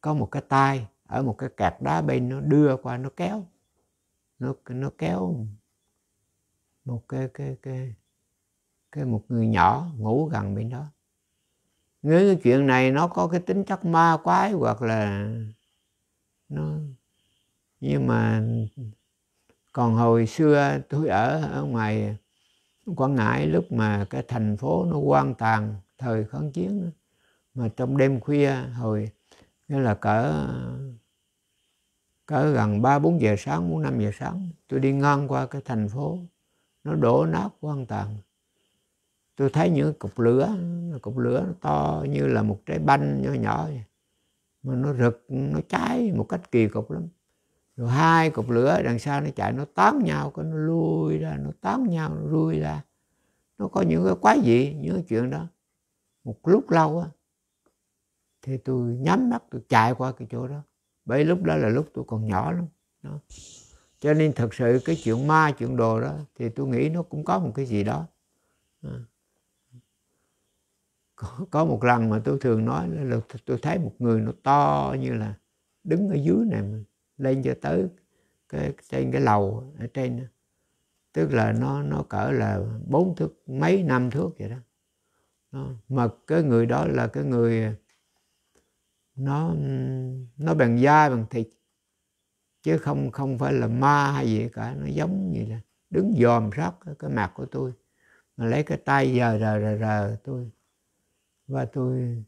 có một cái tay ở một cái cạt đá bên nó đưa qua nó kéo nó nó kéo một cái cái cái cái một người nhỏ ngủ gần bên đó nếu cái chuyện này nó có cái tính chất ma quái hoặc là nó nhưng mà còn hồi xưa tôi ở ở ngoài Quảng Ngãi lúc mà cái thành phố nó quan tàn thời kháng chiến mà trong đêm khuya hồi nghĩa là cỡ cỡ gần ba bốn giờ sáng, 4 năm giờ sáng, tôi đi ngang qua cái thành phố nó đổ nát hoàn toàn. Tôi thấy những cục lửa, cục lửa nó to như là một trái banh nhỏ nhỏ vậy. mà nó rực, nó cháy một cách kỳ cục lắm. Rồi hai cục lửa đằng sau nó chạy nó tán nhau, cái nó lui ra, nó tán nhau, nó lui ra. Nó có những cái quái gì, những cái chuyện đó một lúc lâu á thì tôi nhắm mắt tôi chạy qua cái chỗ đó bởi lúc đó là lúc tôi còn nhỏ lắm đó. cho nên thật sự cái chuyện ma chuyện đồ đó thì tôi nghĩ nó cũng có một cái gì đó à. có, có một lần mà tôi thường nói là tôi thấy một người nó to như là đứng ở dưới này mà lên cho tới cái trên cái lầu ở trên đó. tức là nó nó cỡ là bốn thước mấy năm thước vậy đó đó. mà cái người đó là cái người nó nó bằng da bằng thịt chứ không không phải là ma hay gì cả nó giống như là đứng dòm sát cái mặt của tôi mà lấy cái tay giờ rờ rờ rờ tôi và tôi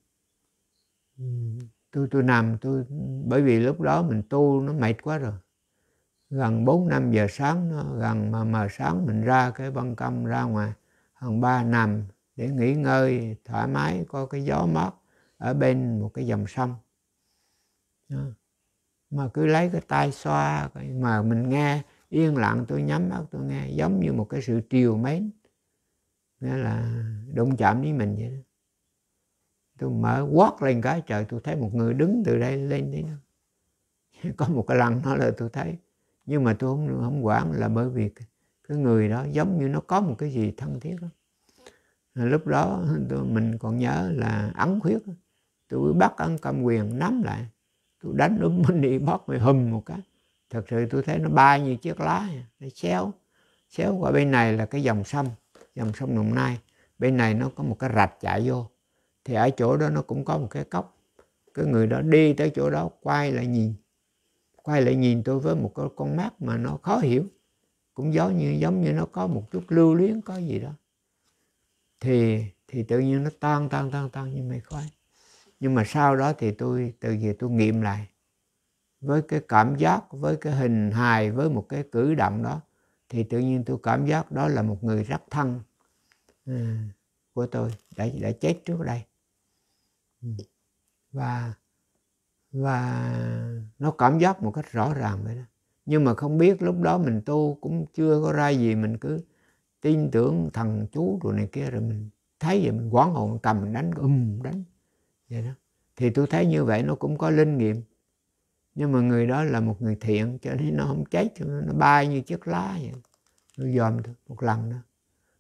tôi tôi nằm tôi bởi vì lúc đó mình tu nó mệt quá rồi gần 4 năm giờ sáng nó gần mà mà sáng mình ra cái ban công ra ngoài hàng ba nằm để nghỉ ngơi thoải mái có cái gió mát ở bên một cái dòng sông mà cứ lấy cái tay xoa mà mình nghe yên lặng tôi nhắm mắt tôi nghe giống như một cái sự triều mến nghĩa là đụng chạm với mình vậy đó tôi mở quát lên cái trời tôi thấy một người đứng từ đây lên đấy đó. có một cái lần nó là tôi thấy nhưng mà tôi không không quản là bởi vì cái người đó giống như nó có một cái gì thân thiết lắm lúc đó tôi mình còn nhớ là ấn khuyết tôi bắt ăn cầm quyền nắm lại tôi đánh đúng mình đi bóp mày hùm một cái thật sự tôi thấy nó bay như chiếc lá nó xéo xéo qua bên này là cái dòng sông dòng sông đồng nai bên này nó có một cái rạch chạy vô thì ở chỗ đó nó cũng có một cái cốc cái người đó đi tới chỗ đó quay lại nhìn quay lại nhìn tôi với một con mắt mà nó khó hiểu cũng giống như giống như nó có một chút lưu luyến có gì đó thì thì tự nhiên nó tan tan tan tan như mây khói nhưng mà sau đó thì tôi từ giờ tôi nghiệm lại với cái cảm giác với cái hình hài với một cái cử động đó thì tự nhiên tôi cảm giác đó là một người rất thân à, của tôi đã đã chết trước đây ừ. và và nó cảm giác một cách rõ ràng vậy đó nhưng mà không biết lúc đó mình tu cũng chưa có ra gì mình cứ tin tưởng thần chú rồi này kia rồi mình thấy vậy mình quán hồn cầm mình đánh um đánh vậy đó thì tôi thấy như vậy nó cũng có linh nghiệm nhưng mà người đó là một người thiện cho nên nó không chết nó bay như chiếc lá vậy nó dòm thôi một lần đó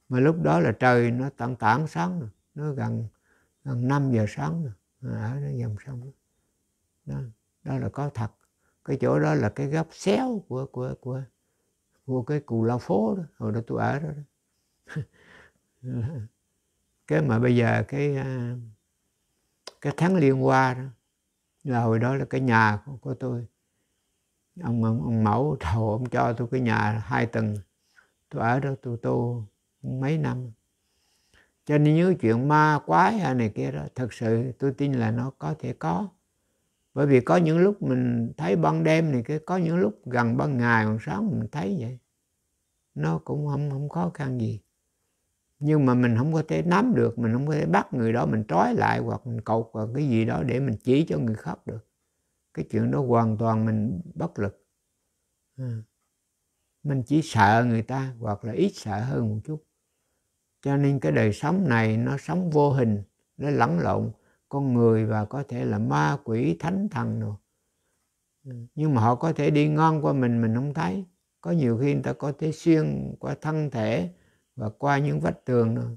mà lúc đó là trời nó tảng tảng sáng rồi. nó gần gần 5 giờ sáng rồi. ở nó dòm xong đó. đó đó là có thật cái chỗ đó là cái góc xéo của của của của cái cù lao phố đó hồi đó tôi ở đó, đó. cái mà bây giờ cái à, cái tháng liên hoa đó là hồi đó là cái nhà của, của tôi ông, ông ông mẫu thầu ông cho tôi cái nhà hai tầng tôi ở đó tôi tu mấy năm cho nên những chuyện ma quái hay này kia đó thật sự tôi tin là nó có thể có bởi vì có những lúc mình thấy ban đêm này cái có những lúc gần ban ngày còn sáng mình thấy vậy nó cũng không không khó khăn gì nhưng mà mình không có thể nắm được mình không có thể bắt người đó mình trói lại hoặc mình cột vào cái gì đó để mình chỉ cho người khác được cái chuyện đó hoàn toàn mình bất lực ừ. mình chỉ sợ người ta hoặc là ít sợ hơn một chút cho nên cái đời sống này nó sống vô hình nó lẫn lộn con người và có thể là ma quỷ thánh thần rồi ừ. nhưng mà họ có thể đi ngon qua mình mình không thấy có nhiều khi người ta có thể xuyên qua thân thể và qua những vách tường nữa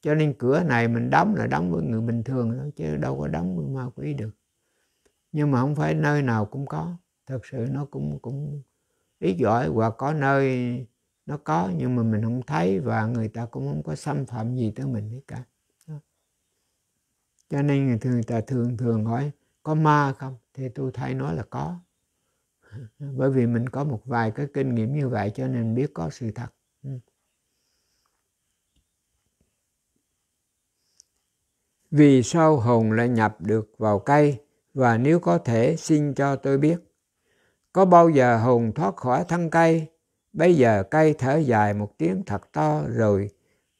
cho nên cửa này mình đóng là đóng với người bình thường đó chứ đâu có đóng với ma quỷ được nhưng mà không phải nơi nào cũng có thật sự nó cũng cũng ít giỏi và có nơi nó có nhưng mà mình không thấy và người ta cũng không có xâm phạm gì tới mình hết cả đó. cho nên người thường người ta thường thường hỏi có ma không thì tôi thay nói là có bởi vì mình có một vài cái kinh nghiệm như vậy cho nên biết có sự thật ừ. vì sao hồn lại nhập được vào cây và nếu có thể xin cho tôi biết. Có bao giờ hồn thoát khỏi thân cây, bây giờ cây thở dài một tiếng thật to rồi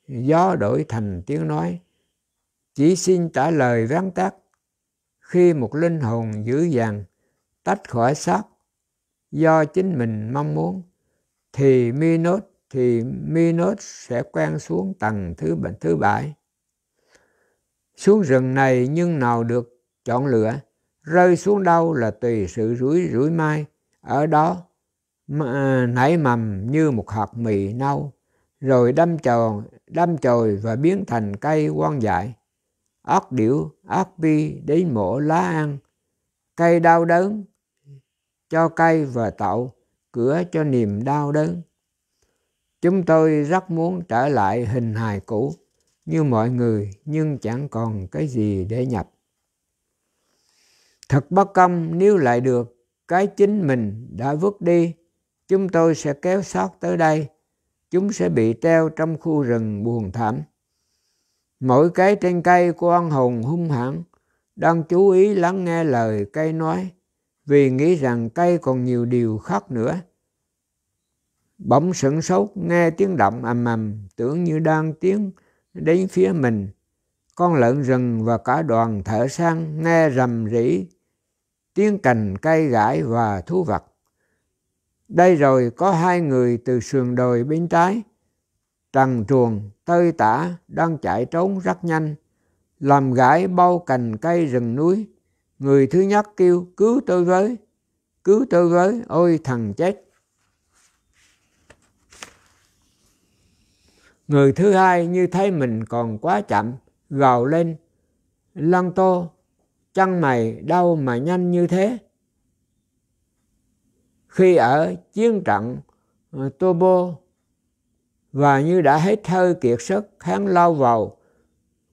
gió đổi thành tiếng nói. Chỉ xin trả lời ván tắt khi một linh hồn dữ dằn tách khỏi xác do chính mình mong muốn thì Minos thì Minos sẽ quen xuống tầng thứ bệnh thứ bảy xuống rừng này nhưng nào được chọn lựa rơi xuống đâu là tùy sự rủi rủi mai ở đó mà, à, nảy mầm như một hạt mì nâu rồi đâm tròn đâm chồi và biến thành cây quan dại óc điểu óc bi đến mổ lá ăn cây đau đớn cho cây và tạo cửa cho niềm đau đớn chúng tôi rất muốn trở lại hình hài cũ như mọi người nhưng chẳng còn cái gì để nhập. Thật bất công nếu lại được cái chính mình đã vứt đi, chúng tôi sẽ kéo sót tới đây, chúng sẽ bị treo trong khu rừng buồn thảm. Mỗi cái trên cây của oan hồn hung hãn đang chú ý lắng nghe lời cây nói vì nghĩ rằng cây còn nhiều điều khác nữa. Bỗng sững sốt nghe tiếng động ầm ầm tưởng như đang tiếng đến phía mình con lợn rừng và cả đoàn thợ sang nghe rầm rỉ tiếng cành cây gãi và thú vật đây rồi có hai người từ sườn đồi bên trái trần truồng tơi tả đang chạy trốn rất nhanh làm gãi bao cành cây rừng núi người thứ nhất kêu cứu tôi với cứu tôi với ôi thằng chết người thứ hai như thấy mình còn quá chậm gào lên lăng tô chân mày đau mà nhanh như thế khi ở chiến trận ờ, tobo và như đã hết hơi kiệt sức hắn lao vào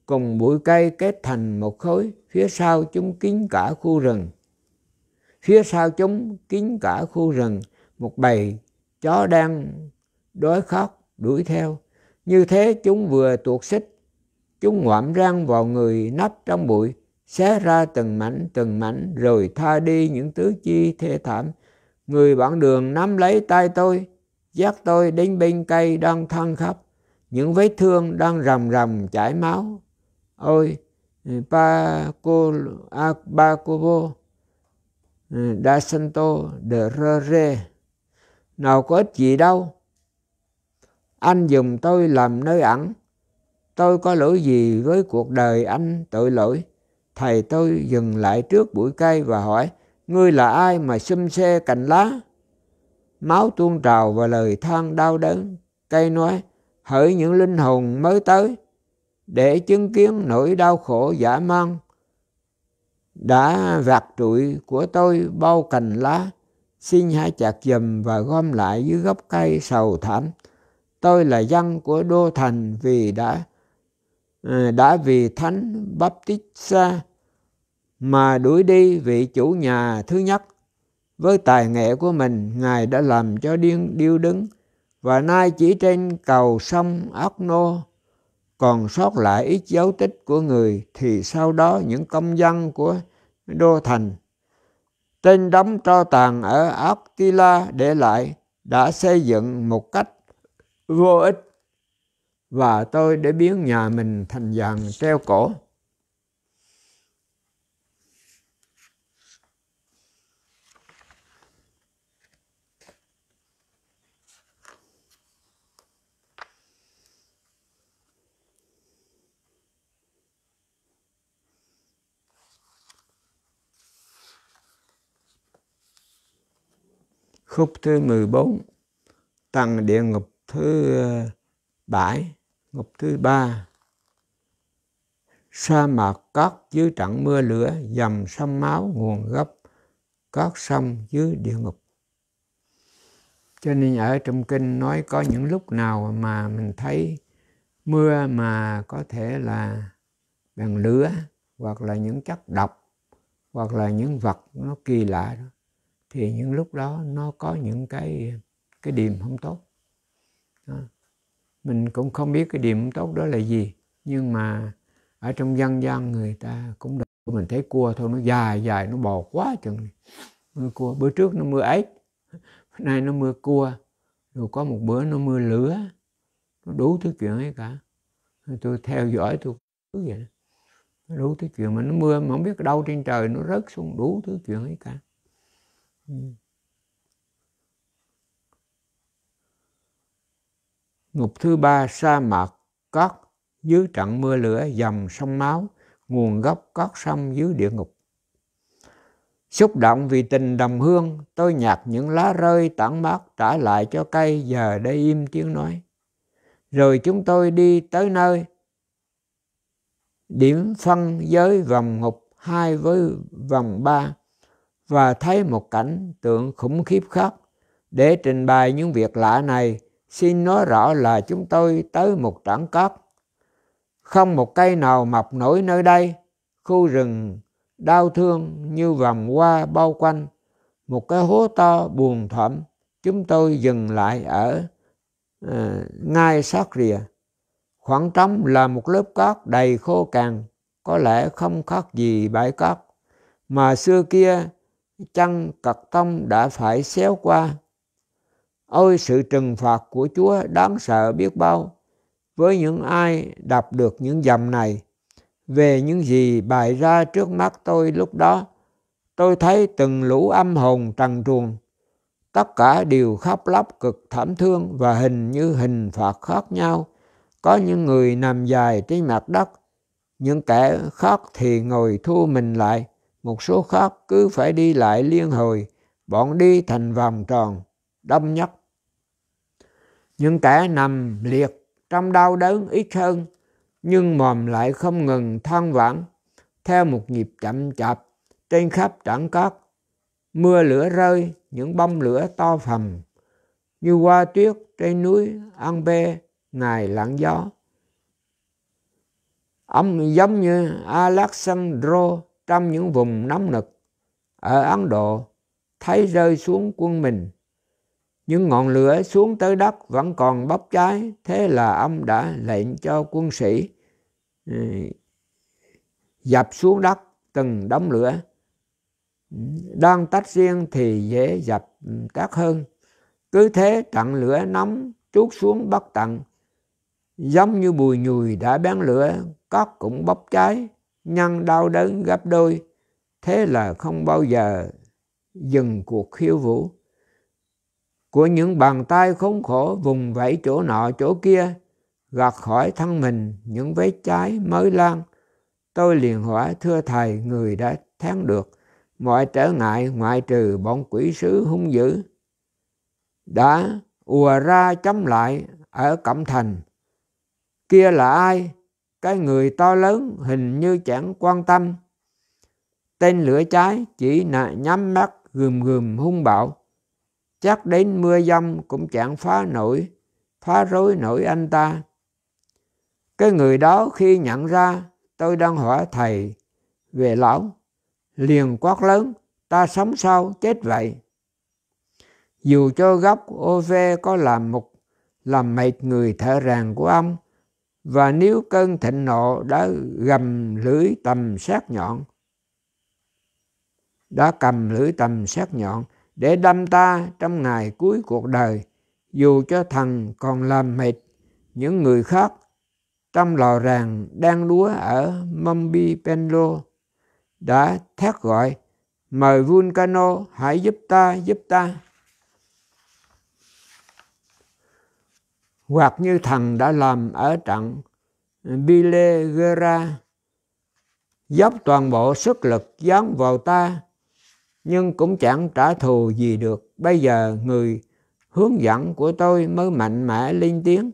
cùng bụi cây kết thành một khối phía sau chúng kín cả khu rừng phía sau chúng kín cả khu rừng một bầy chó đang đói khóc đuổi theo như thế chúng vừa tuột xích, chúng ngoạm răng vào người nắp trong bụi, xé ra từng mảnh từng mảnh rồi tha đi những tứ chi thê thảm. Người bạn đường nắm lấy tay tôi, dắt tôi đến bên cây đang thăng khắp, những vết thương đang rầm rầm chảy máu. Ôi, pa cô Paco, à, Pacobo, Da Santo de Rere, nào có ích gì đâu, anh dùng tôi làm nơi ẩn. Tôi có lỗi gì với cuộc đời anh tội lỗi? Thầy tôi dừng lại trước bụi cây và hỏi, Ngươi là ai mà xum xe cành lá? Máu tuôn trào và lời than đau đớn. Cây nói, hỡi những linh hồn mới tới, để chứng kiến nỗi đau khổ giả man Đã vạt trụi của tôi bao cành lá, xin hãy chặt dùm và gom lại dưới gốc cây sầu thảm tôi là dân của đô thành vì đã à, đã vì thánh Baptista mà đuổi đi vị chủ nhà thứ nhất với tài nghệ của mình ngài đã làm cho điên điêu đứng và nay chỉ trên cầu sông ốc nô còn sót lại ít dấu tích của người thì sau đó những công dân của đô thành trên đống tro tàn ở Attila để lại đã xây dựng một cách vô ích và tôi để biến nhà mình thành vàng treo cổ Khúc thứ 14 Tăng địa ngục thứ ờ, bảy ngục thứ ba sa mạc cát dưới trận mưa lửa dầm sông máu nguồn gốc cát sông dưới địa ngục cho nên ở trong kinh nói có những lúc nào mà mình thấy mưa mà có thể là bằng lửa hoặc là những chất độc hoặc là những vật nó kỳ lạ đó thì những lúc đó nó có những cái cái điểm không tốt mình cũng không biết cái điểm tốt đó là gì nhưng mà ở trong dân gian người ta cũng đọc mình thấy cua thôi nó dài dài nó bò quá chừng mưa cua bữa trước nó mưa ếch nay nó mưa cua rồi có một bữa nó mưa lửa nó đủ thứ chuyện ấy cả tôi theo dõi tôi cứ vậy đó đủ thứ chuyện mà nó mưa mà không biết đâu trên trời nó rớt xuống đủ thứ chuyện ấy cả ừ. Ngục thứ ba sa mạc cót dưới trận mưa lửa dầm sông máu, nguồn gốc cót sông dưới địa ngục. Xúc động vì tình đồng hương, tôi nhặt những lá rơi tản mát trả lại cho cây giờ đây im tiếng nói. Rồi chúng tôi đi tới nơi, điểm phân giới vòng ngục hai với vòng ba và thấy một cảnh tượng khủng khiếp khác để trình bày những việc lạ này Xin nói rõ là chúng tôi tới một trảng cát. Không một cây nào mọc nổi nơi đây. Khu rừng đau thương như vòng qua bao quanh. Một cái hố to buồn thẳm. Chúng tôi dừng lại ở uh, ngay sát rìa. Khoảng trống là một lớp cát đầy khô cằn. Có lẽ không khác gì bãi cát. Mà xưa kia chân cật tông đã phải xéo qua Ôi sự trừng phạt của Chúa đáng sợ biết bao với những ai đọc được những dòng này. Về những gì bày ra trước mắt tôi lúc đó, tôi thấy từng lũ âm hồn trần truồng. Tất cả đều khóc lóc cực thảm thương và hình như hình phạt khác nhau. Có những người nằm dài trên mặt đất, những kẻ khác thì ngồi thu mình lại, một số khác cứ phải đi lại liên hồi, bọn đi thành vòng tròn, đông nhất những kẻ nằm liệt trong đau đớn ít hơn nhưng mòm lại không ngừng than vãn theo một nhịp chậm chạp trên khắp trảng cát mưa lửa rơi những bông lửa to phầm như hoa tuyết trên núi an bê ngày lặng gió ông giống như alexandro trong những vùng nóng nực ở ấn độ thấy rơi xuống quân mình nhưng ngọn lửa xuống tới đất vẫn còn bốc cháy thế là ông đã lệnh cho quân sĩ ừ, dập xuống đất từng đống lửa đang tách riêng thì dễ dập tắt hơn cứ thế trận lửa nóng trút xuống bất tận giống như bùi nhùi đã bén lửa cóc cũng bốc cháy nhân đau đớn gấp đôi thế là không bao giờ dừng cuộc khiêu vũ của những bàn tay khốn khổ vùng vẫy chỗ nọ chỗ kia gạt khỏi thân mình những vết trái mới lan tôi liền hỏi thưa thầy người đã thắng được mọi trở ngại ngoại trừ bọn quỷ sứ hung dữ đã ùa ra chống lại ở cẩm thành kia là ai cái người to lớn hình như chẳng quan tâm tên lửa trái chỉ nhắm mắt gườm gườm hung bạo chắc đến mưa dông cũng chẳng phá nổi phá rối nổi anh ta cái người đó khi nhận ra tôi đang hỏi thầy về lão liền quát lớn ta sống sao chết vậy dù cho góc ô ve có làm một làm mệt người thợ ràng của ông và nếu cơn thịnh nộ đã gầm lưỡi tầm sát nhọn đã cầm lưỡi tầm sát nhọn để đâm ta trong ngày cuối cuộc đời dù cho thần còn làm mệt những người khác trong lò ràng đang lúa ở Mombi Penlo đã thét gọi mời Vulcano hãy giúp ta giúp ta hoặc như thần đã làm ở trận Bilegera dốc toàn bộ sức lực giáng vào ta nhưng cũng chẳng trả thù gì được. Bây giờ người hướng dẫn của tôi mới mạnh mẽ lên tiếng.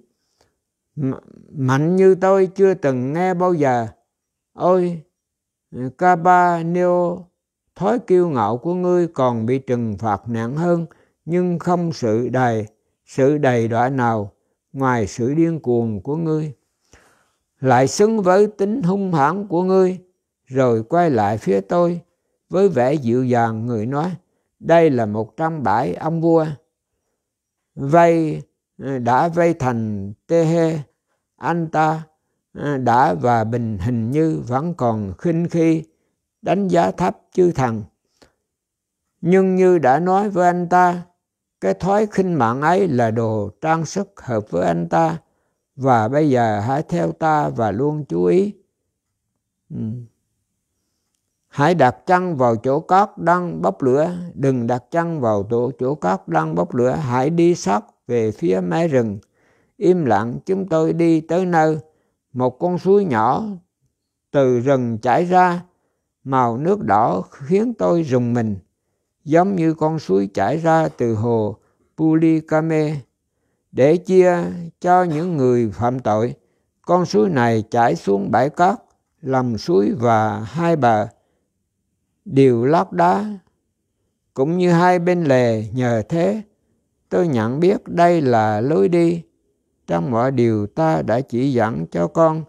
M mạnh như tôi chưa từng nghe bao giờ. Ôi, Kaba Neo, thói kiêu ngạo của ngươi còn bị trừng phạt nặng hơn, nhưng không sự đầy, sự đầy đọa nào ngoài sự điên cuồng của ngươi. Lại xứng với tính hung hãn của ngươi, rồi quay lại phía tôi với vẻ dịu dàng người nói đây là một trăm bãi ông vua vây ờ, đã vây thành tê hê anh ta ờ, đã và bình hình như vẫn còn khinh khi đánh giá thấp chư thần nhưng như đã nói với anh ta cái thói khinh mạng ấy là đồ trang sức hợp với anh ta và bây giờ hãy theo ta và luôn chú ý ừ hãy đặt chân vào chỗ cát đang bốc lửa đừng đặt chân vào chỗ chỗ cát đang bốc lửa hãy đi sát về phía mé rừng im lặng chúng tôi đi tới nơi một con suối nhỏ từ rừng chảy ra màu nước đỏ khiến tôi rùng mình giống như con suối chảy ra từ hồ Pulikame để chia cho những người phạm tội con suối này chảy xuống bãi cát lầm suối và hai bờ điều lót đá cũng như hai bên lề nhờ thế tôi nhận biết đây là lối đi trong mọi điều ta đã chỉ dẫn cho con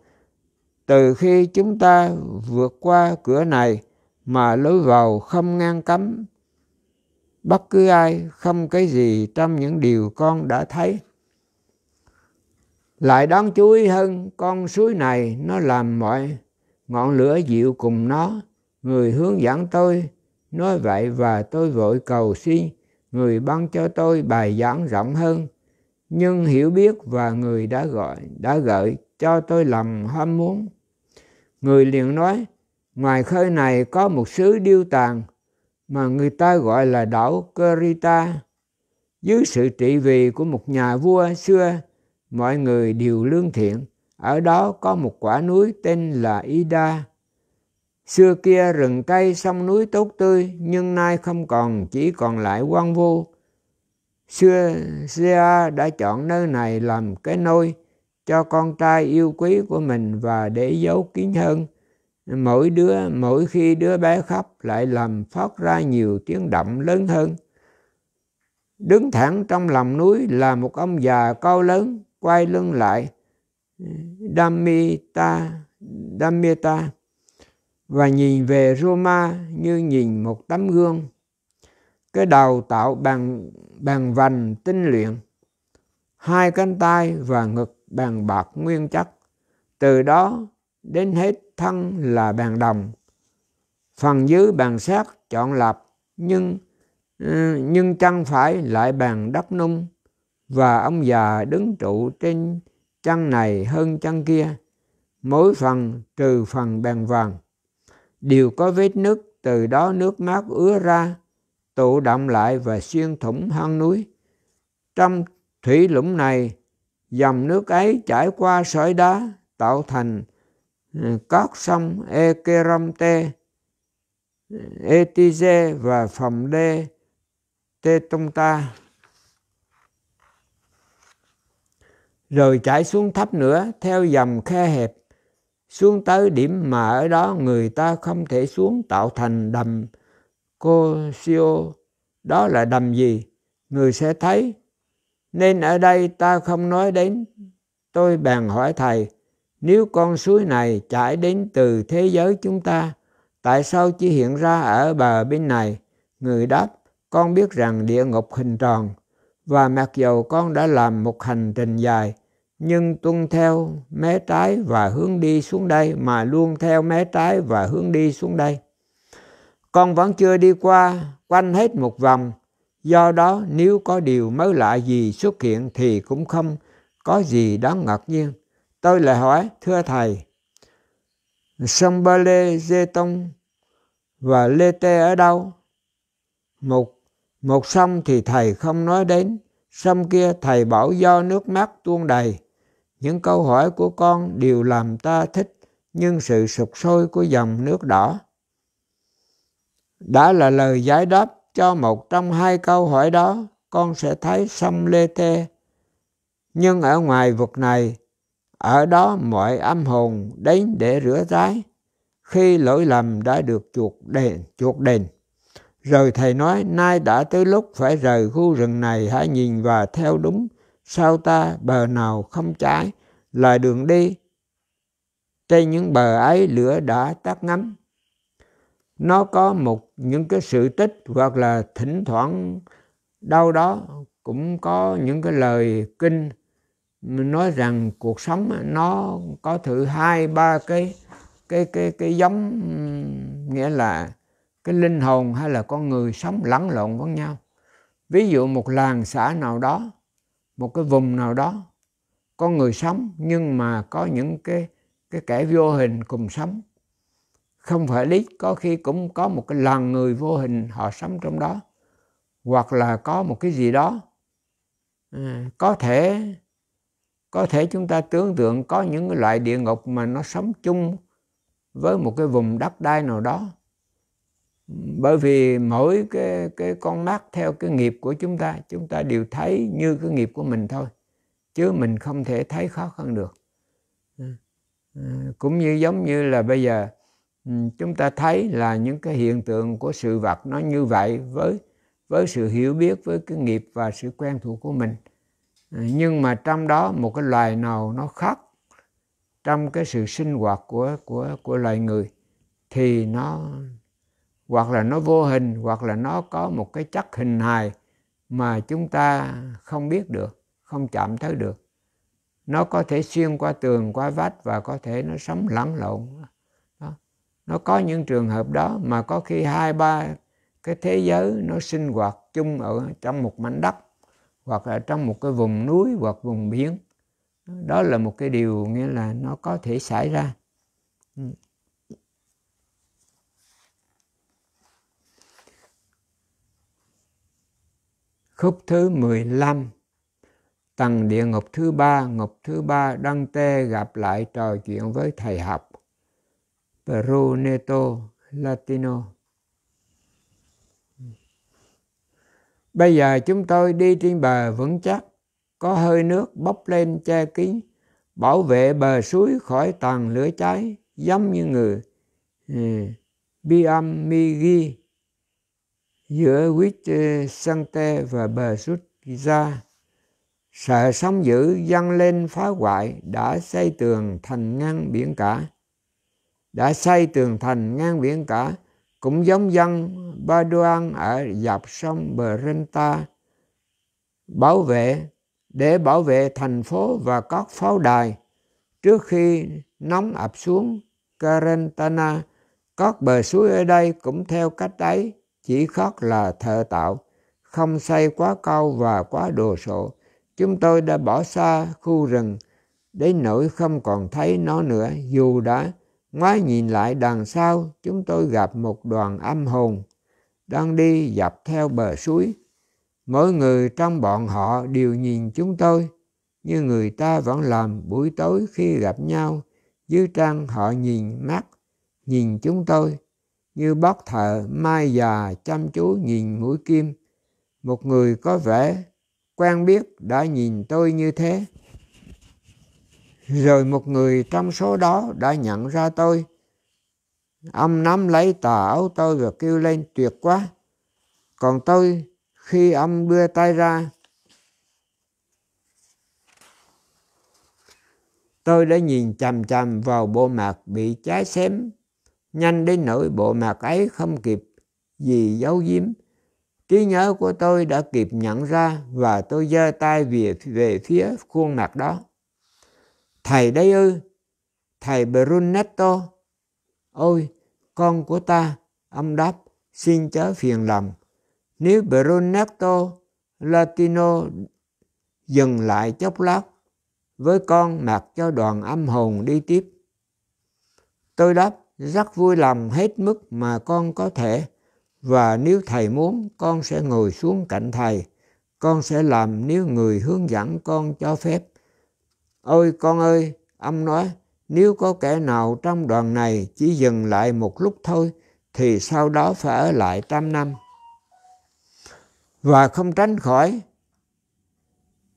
từ khi chúng ta vượt qua cửa này mà lối vào không ngăn cấm bất cứ ai không cái gì trong những điều con đã thấy lại đáng chú ý hơn con suối này nó làm mọi ngọn lửa dịu cùng nó người hướng dẫn tôi nói vậy và tôi vội cầu xin người ban cho tôi bài giảng rộng hơn nhưng hiểu biết và người đã gọi đã gợi cho tôi lầm ham muốn người liền nói ngoài khơi này có một xứ điêu tàn mà người ta gọi là đảo Kerita dưới sự trị vì của một nhà vua xưa mọi người đều lương thiện ở đó có một quả núi tên là Ida Xưa kia rừng cây sông núi tốt tươi, nhưng nay không còn, chỉ còn lại quan vô. Xưa Gia đã chọn nơi này làm cái nôi cho con trai yêu quý của mình và để giấu kín hơn. Mỗi đứa, mỗi khi đứa bé khóc lại làm phát ra nhiều tiếng động lớn hơn. Đứng thẳng trong lòng núi là một ông già cao lớn, quay lưng lại. Damita, Damita và nhìn về Roma như nhìn một tấm gương. Cái đầu tạo bằng bằng vành tinh luyện, hai cánh tay và ngực bằng bạc nguyên chất. Từ đó đến hết thân là bằng đồng. Phần dưới bằng sát chọn lạp nhưng nhưng chân phải lại bàn đất nung và ông già đứng trụ trên chân này hơn chân kia mỗi phần trừ phần bàn vàng đều có vết nứt từ đó nước mát ứa ra tụ động lại và xuyên thủng hang núi trong thủy lũng này dòng nước ấy chảy qua sỏi đá tạo thành ừ, các sông Ekeramte, ừ, Etize và phòng đê Tê Rồi chảy xuống thấp nữa theo dòng khe hẹp xuống tới điểm mà ở đó người ta không thể xuống tạo thành đầm Cosio. Đó là đầm gì? Người sẽ thấy. Nên ở đây ta không nói đến. Tôi bèn hỏi thầy, nếu con suối này chảy đến từ thế giới chúng ta, tại sao chỉ hiện ra ở bờ bên này? Người đáp, con biết rằng địa ngục hình tròn, và mặc dầu con đã làm một hành trình dài, nhưng tuân theo mé trái và hướng đi xuống đây mà luôn theo mé trái và hướng đi xuống đây. Con vẫn chưa đi qua quanh hết một vòng, do đó nếu có điều mới lạ gì xuất hiện thì cũng không có gì đáng ngạc nhiên. Tôi lại hỏi, thưa thầy, sông Ba Lê, Dê Tông và Lê Tê ở đâu? Một, một sông thì thầy không nói đến, sông kia thầy bảo do nước mắt tuôn đầy những câu hỏi của con đều làm ta thích nhưng sự sụp sôi của dòng nước đỏ đã là lời giải đáp cho một trong hai câu hỏi đó con sẽ thấy sông lê tê nhưng ở ngoài vực này ở đó mọi âm hồn đến để rửa trái khi lỗi lầm đã được chuộc đền chuộc đền rồi thầy nói nay đã tới lúc phải rời khu rừng này hãy nhìn và theo đúng sao ta bờ nào không trái là đường đi trên những bờ ấy lửa đã tắt ngắm nó có một những cái sự tích hoặc là thỉnh thoảng đâu đó cũng có những cái lời kinh nói rằng cuộc sống nó có thử hai ba cái cái cái cái giống nghĩa là cái linh hồn hay là con người sống lẫn lộn với nhau ví dụ một làng xã nào đó một cái vùng nào đó có người sống nhưng mà có những cái cái kẻ vô hình cùng sống không phải lý có khi cũng có một cái làng người vô hình họ sống trong đó hoặc là có một cái gì đó à, có thể có thể chúng ta tưởng tượng có những loại địa ngục mà nó sống chung với một cái vùng đất đai nào đó bởi vì mỗi cái cái con mắt theo cái nghiệp của chúng ta chúng ta đều thấy như cái nghiệp của mình thôi chứ mình không thể thấy khó khăn được ừ. Ừ, cũng như giống như là bây giờ ừ, chúng ta thấy là những cái hiện tượng của sự vật nó như vậy với với sự hiểu biết với cái nghiệp và sự quen thuộc của mình nhưng mà trong đó một cái loài nào nó khác trong cái sự sinh hoạt của của của loài người thì nó hoặc là nó vô hình hoặc là nó có một cái chất hình hài mà chúng ta không biết được không chạm tới được nó có thể xuyên qua tường qua vách và có thể nó sống lẫn lộn đó. nó có những trường hợp đó mà có khi hai ba cái thế giới nó sinh hoạt chung ở trong một mảnh đất hoặc là trong một cái vùng núi hoặc vùng biển đó là một cái điều nghĩa là nó có thể xảy ra ừ. khúc thứ 15 tầng địa ngục thứ ba ngục thứ ba đăng tê gặp lại trò chuyện với thầy học Bruneto Latino Bây giờ chúng tôi đi trên bờ vững chắc, có hơi nước bốc lên che kín, bảo vệ bờ suối khỏi tàn lửa cháy, giống như người ừ. Biamigi giữa Quýt ờ, Sante và bờ Sút Giza. Sợ sóng dữ dâng lên phá hoại đã xây tường thành ngang biển cả. Đã xây tường thành ngang biển cả cũng giống dân Ba Đoan ở dọc sông Bờ Renta bảo vệ để bảo vệ thành phố và các pháo đài trước khi nóng ập xuống Carantana các bờ suối ở đây cũng theo cách ấy chỉ khác là thợ tạo, không xây quá cao và quá đồ sộ. Chúng tôi đã bỏ xa khu rừng, đến nỗi không còn thấy nó nữa, dù đã ngoái nhìn lại đằng sau, chúng tôi gặp một đoàn âm hồn đang đi dọc theo bờ suối. Mỗi người trong bọn họ đều nhìn chúng tôi, như người ta vẫn làm buổi tối khi gặp nhau. Dưới trăng họ nhìn mắt, nhìn chúng tôi như bác thợ mai già chăm chú nhìn mũi kim một người có vẻ quen biết đã nhìn tôi như thế rồi một người trong số đó đã nhận ra tôi ông nắm lấy tà áo tôi và kêu lên tuyệt quá còn tôi khi ông đưa tay ra tôi đã nhìn chằm chằm vào bộ mặt bị cháy xém nhanh đến nỗi bộ mặt ấy không kịp gì giấu giếm. Trí nhớ của tôi đã kịp nhận ra và tôi giơ tay về, về phía khuôn mặt đó. Thầy đây ư, thầy Brunetto. Ôi, con của ta, ông đáp, xin chớ phiền lòng. Nếu Brunetto Latino dừng lại chốc lát, với con mặc cho đoàn âm hồn đi tiếp. Tôi đáp, rất vui lòng hết mức mà con có thể và nếu thầy muốn con sẽ ngồi xuống cạnh thầy con sẽ làm nếu người hướng dẫn con cho phép ôi con ơi ông nói nếu có kẻ nào trong đoàn này chỉ dừng lại một lúc thôi thì sau đó phải ở lại trăm năm và không tránh khỏi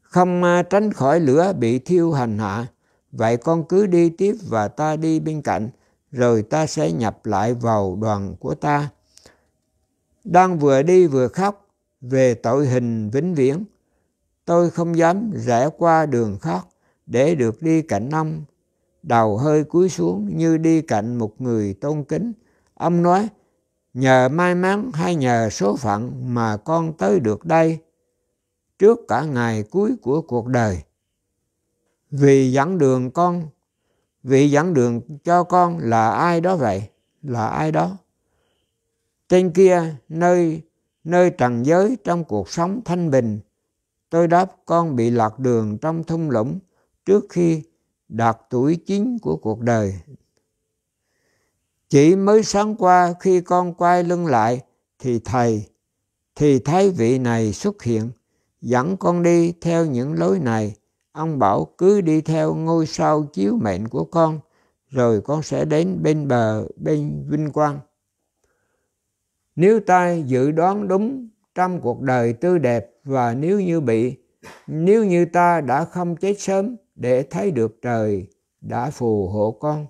không tránh khỏi lửa bị thiêu hành hạ vậy con cứ đi tiếp và ta đi bên cạnh rồi ta sẽ nhập lại vào đoàn của ta. Đang vừa đi vừa khóc về tội hình vĩnh viễn. Tôi không dám rẽ qua đường khác để được đi cạnh ông. Đầu hơi cúi xuống như đi cạnh một người tôn kính. Ông nói, nhờ may mắn hay nhờ số phận mà con tới được đây trước cả ngày cuối của cuộc đời. Vì dẫn đường con vị dẫn đường cho con là ai đó vậy là ai đó trên kia nơi nơi trần giới trong cuộc sống thanh bình tôi đáp con bị lạc đường trong thung lũng trước khi đạt tuổi chín của cuộc đời chỉ mới sáng qua khi con quay lưng lại thì thầy thì thấy vị này xuất hiện dẫn con đi theo những lối này Ông bảo cứ đi theo ngôi sao chiếu mệnh của con, rồi con sẽ đến bên bờ bên vinh quang. Nếu ta dự đoán đúng trong cuộc đời tươi đẹp và nếu như bị, nếu như ta đã không chết sớm để thấy được trời đã phù hộ con,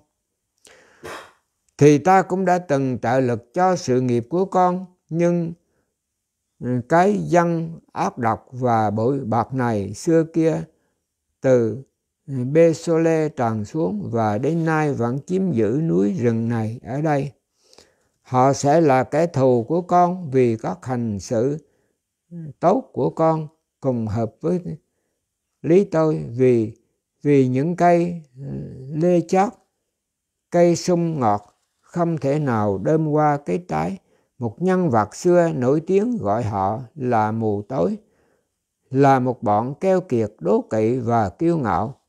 thì ta cũng đã từng trợ lực cho sự nghiệp của con, nhưng cái dân áp độc và bội bạc này xưa kia từ ừ, Besole tràn xuống và đến nay vẫn chiếm giữ núi rừng này ở đây. Họ sẽ là kẻ thù của con vì các hành sự ừ, tốt của con cùng hợp với lý tôi vì vì những cây ừ, lê chót, cây sung ngọt không thể nào đơm qua cái trái. Một nhân vật xưa nổi tiếng gọi họ là mù tối là một bọn keo kiệt đố kỵ và kiêu ngạo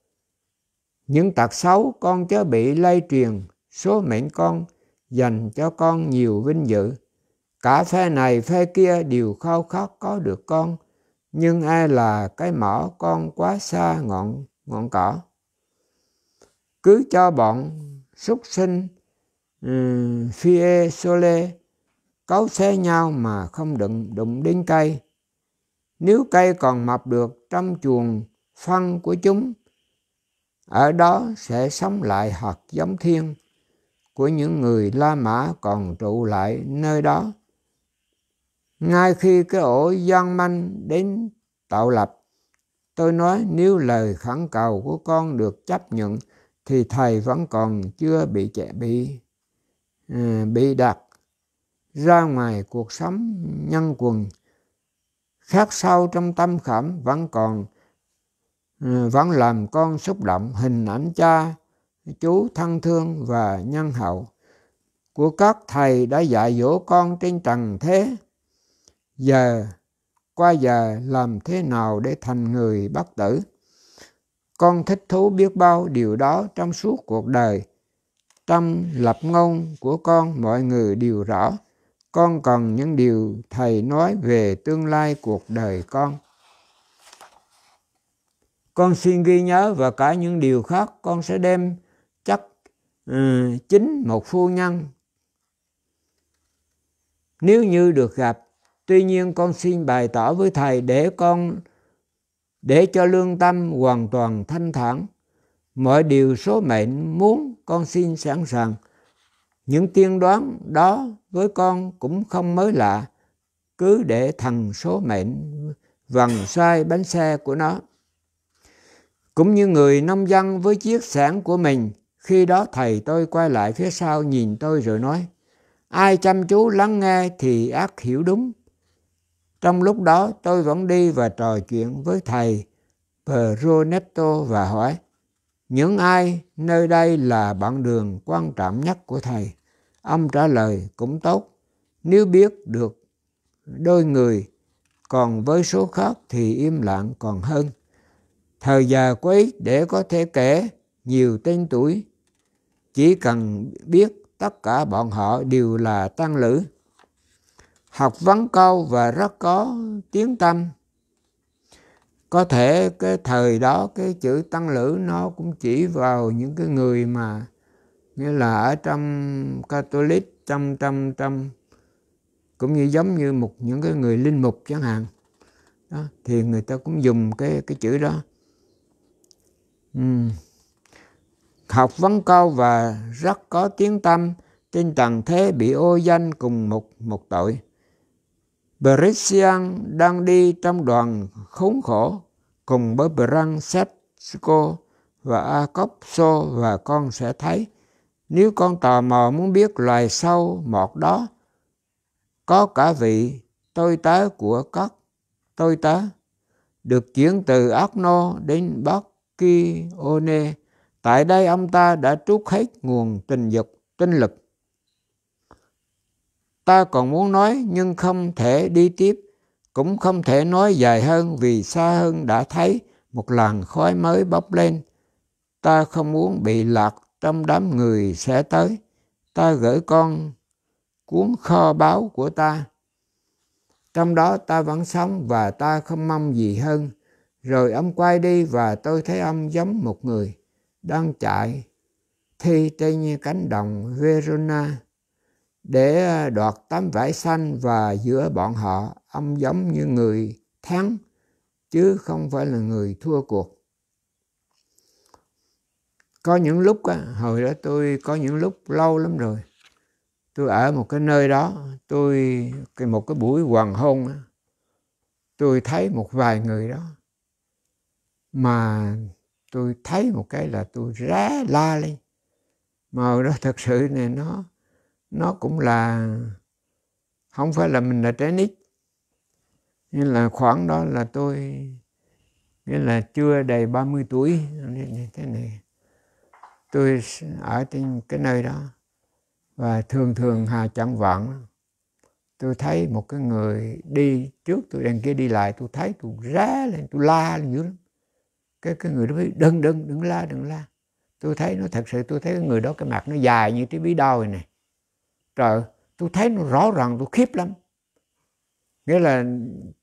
những tật xấu con chớ bị lây truyền số mệnh con dành cho con nhiều vinh dự cả phe này phe kia đều khao khát có được con nhưng ai là cái mỏ con quá xa ngọn ngọn cỏ cứ cho bọn súc sinh um, phi lê, cấu xé nhau mà không đụng đụng đến cây nếu cây còn mọc được trong chuồng phân của chúng, ở đó sẽ sống lại hạt giống thiên của những người La Mã còn trụ lại nơi đó. Ngay khi cái ổ gian manh đến tạo lập, tôi nói nếu lời khẳng cầu của con được chấp nhận thì thầy vẫn còn chưa bị trẻ bị à, bị đặt ra ngoài cuộc sống nhân quần khác sâu trong tâm khảm vẫn còn ừ, vẫn làm con xúc động hình ảnh cha chú thân thương và nhân hậu của các thầy đã dạy dỗ con trên trần thế giờ qua giờ làm thế nào để thành người bất tử con thích thú biết bao điều đó trong suốt cuộc đời trong lập ngôn của con mọi người đều rõ con cần những điều thầy nói về tương lai cuộc đời con con xin ghi nhớ và cả những điều khác con sẽ đem chắc ừ, chính một phu nhân nếu như được gặp tuy nhiên con xin bày tỏ với thầy để con để cho lương tâm hoàn toàn thanh thản mọi điều số mệnh muốn con xin sẵn sàng những tiên đoán đó với con cũng không mới lạ cứ để thằng số mệnh vần xoay bánh xe của nó cũng như người nông dân với chiếc sản của mình khi đó thầy tôi quay lại phía sau nhìn tôi rồi nói ai chăm chú lắng nghe thì ác hiểu đúng trong lúc đó tôi vẫn đi và trò chuyện với thầy Proneto và hỏi những ai nơi đây là bạn đường quan trọng nhất của thầy ông trả lời cũng tốt nếu biết được đôi người còn với số khác thì im lặng còn hơn thời già có ít để có thể kể nhiều tên tuổi chỉ cần biết tất cả bọn họ đều là tăng lữ học vấn cao và rất có tiếng tâm có thể cái thời đó cái chữ tăng lữ nó cũng chỉ vào những cái người mà nghĩa là ở trong Catholic trong trong trong cũng như giống như một những cái người linh mục chẳng hạn đó, thì người ta cũng dùng cái cái chữ đó uhm. học vấn cao và rất có tiếng tâm trên trần thế bị ô danh cùng một một tội Berisian đang đi trong đoàn khốn khổ cùng với brancesco và Acopso và con sẽ thấy nếu con tò mò muốn biết loài sâu mọt đó, có cả vị tôi tớ của các tôi tớ, được chuyển từ Arno đến Bakkione. Tại đây ông ta đã trút hết nguồn tình dục, tinh lực. Ta còn muốn nói nhưng không thể đi tiếp, cũng không thể nói dài hơn vì xa hơn đã thấy một làn khói mới bốc lên. Ta không muốn bị lạc trong đám người sẽ tới ta gửi con cuốn kho báu của ta trong đó ta vẫn sống và ta không mong gì hơn rồi ông quay đi và tôi thấy ông giống một người đang chạy thi trên cánh đồng Verona để đoạt tấm vải xanh và giữa bọn họ ông giống như người thắng chứ không phải là người thua cuộc có những lúc á, hồi đó tôi có những lúc lâu lắm rồi tôi ở một cái nơi đó tôi một cái buổi hoàng hôn á, tôi thấy một vài người đó mà tôi thấy một cái là tôi rá la lên mà hồi đó thật sự này nó nó cũng là không phải là mình là trẻ nít nhưng là khoảng đó là tôi nghĩa là chưa đầy 30 tuổi thế này tôi ở trên cái nơi đó và thường thường hà chẳng vọng tôi thấy một cái người đi trước tôi đang kia đi lại tôi thấy tôi rá lên tôi la lên dữ lắm cái cái người đó biết đừng đừng đừng la đừng la tôi thấy nó thật sự tôi thấy cái người đó cái mặt nó dài như cái bí đao này trời tôi thấy nó rõ ràng tôi khiếp lắm nghĩa là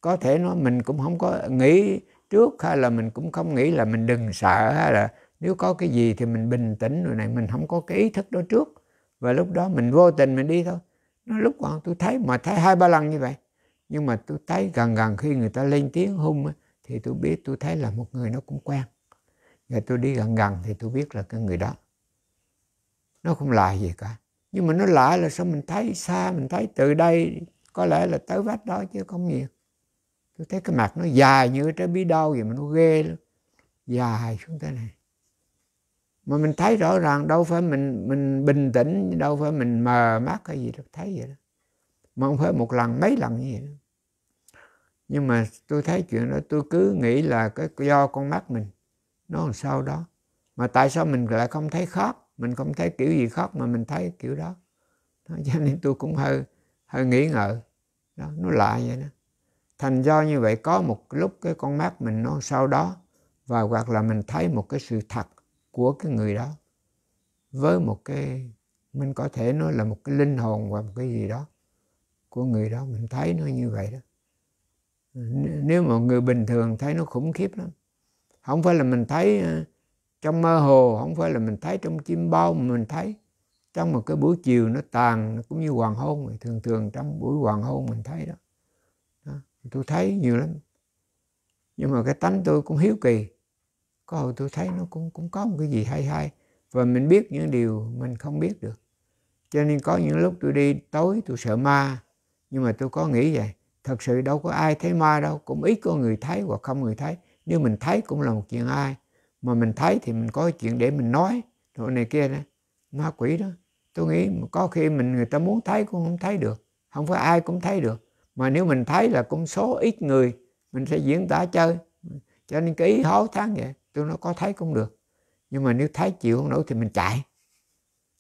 có thể nó mình cũng không có nghĩ trước hay là mình cũng không nghĩ là mình đừng sợ hay là nếu có cái gì thì mình bình tĩnh rồi này mình không có cái ý thức đó trước và lúc đó mình vô tình mình đi thôi nó lúc còn tôi thấy mà thấy hai ba lần như vậy nhưng mà tôi thấy gần gần khi người ta lên tiếng hung thì tôi biết tôi thấy là một người nó cũng quen và tôi đi gần gần thì tôi biết là cái người đó nó không lạ gì cả nhưng mà nó lạ là sao mình thấy xa mình thấy từ đây có lẽ là tới vách đó chứ không nhiều tôi thấy cái mặt nó dài như trái bí đao vậy mà nó ghê lắm dài xuống thế này mà mình thấy rõ ràng đâu phải mình mình bình tĩnh đâu phải mình mờ mắt hay gì được thấy vậy đó mà không phải một lần mấy lần như vậy đó. nhưng mà tôi thấy chuyện đó tôi cứ nghĩ là cái do con mắt mình nó làm sao đó mà tại sao mình lại không thấy khóc mình không thấy kiểu gì khóc mà mình thấy kiểu đó, cho nên tôi cũng hơi hơi nghĩ ngợi đó nó lạ vậy đó thành do như vậy có một lúc cái con mắt mình nó sau đó và hoặc là mình thấy một cái sự thật của cái người đó với một cái mình có thể nói là một cái linh hồn và một cái gì đó của người đó mình thấy nó như vậy đó nếu mà người bình thường thấy nó khủng khiếp lắm không phải là mình thấy ờ, trong mơ hồ không phải là mình thấy trong chim bao mà mình thấy trong một cái buổi chiều nó tàn nó cũng như hoàng hôn thường thường trong buổi hoàng hôn mình thấy đó, đó. tôi thấy nhiều lắm nhưng mà cái tánh tôi cũng hiếu kỳ có hồi tôi thấy nó cũng cũng có một cái gì hay hay và mình biết những điều mình không biết được cho nên có những lúc tôi đi tối tôi sợ ma nhưng mà tôi có nghĩ vậy thật sự đâu có ai thấy ma đâu cũng ít có người thấy hoặc không người thấy nếu mình thấy cũng là một chuyện ai mà mình thấy thì mình có chuyện để mình nói rồi này kia đó ma quỷ đó tôi nghĩ có khi mình người ta muốn thấy cũng không thấy được không phải ai cũng thấy được mà nếu mình thấy là cũng số ít người mình sẽ diễn tả chơi cho nên cái ý háo thắng vậy tôi nói có thấy cũng được nhưng mà nếu thấy chịu không nổi thì mình chạy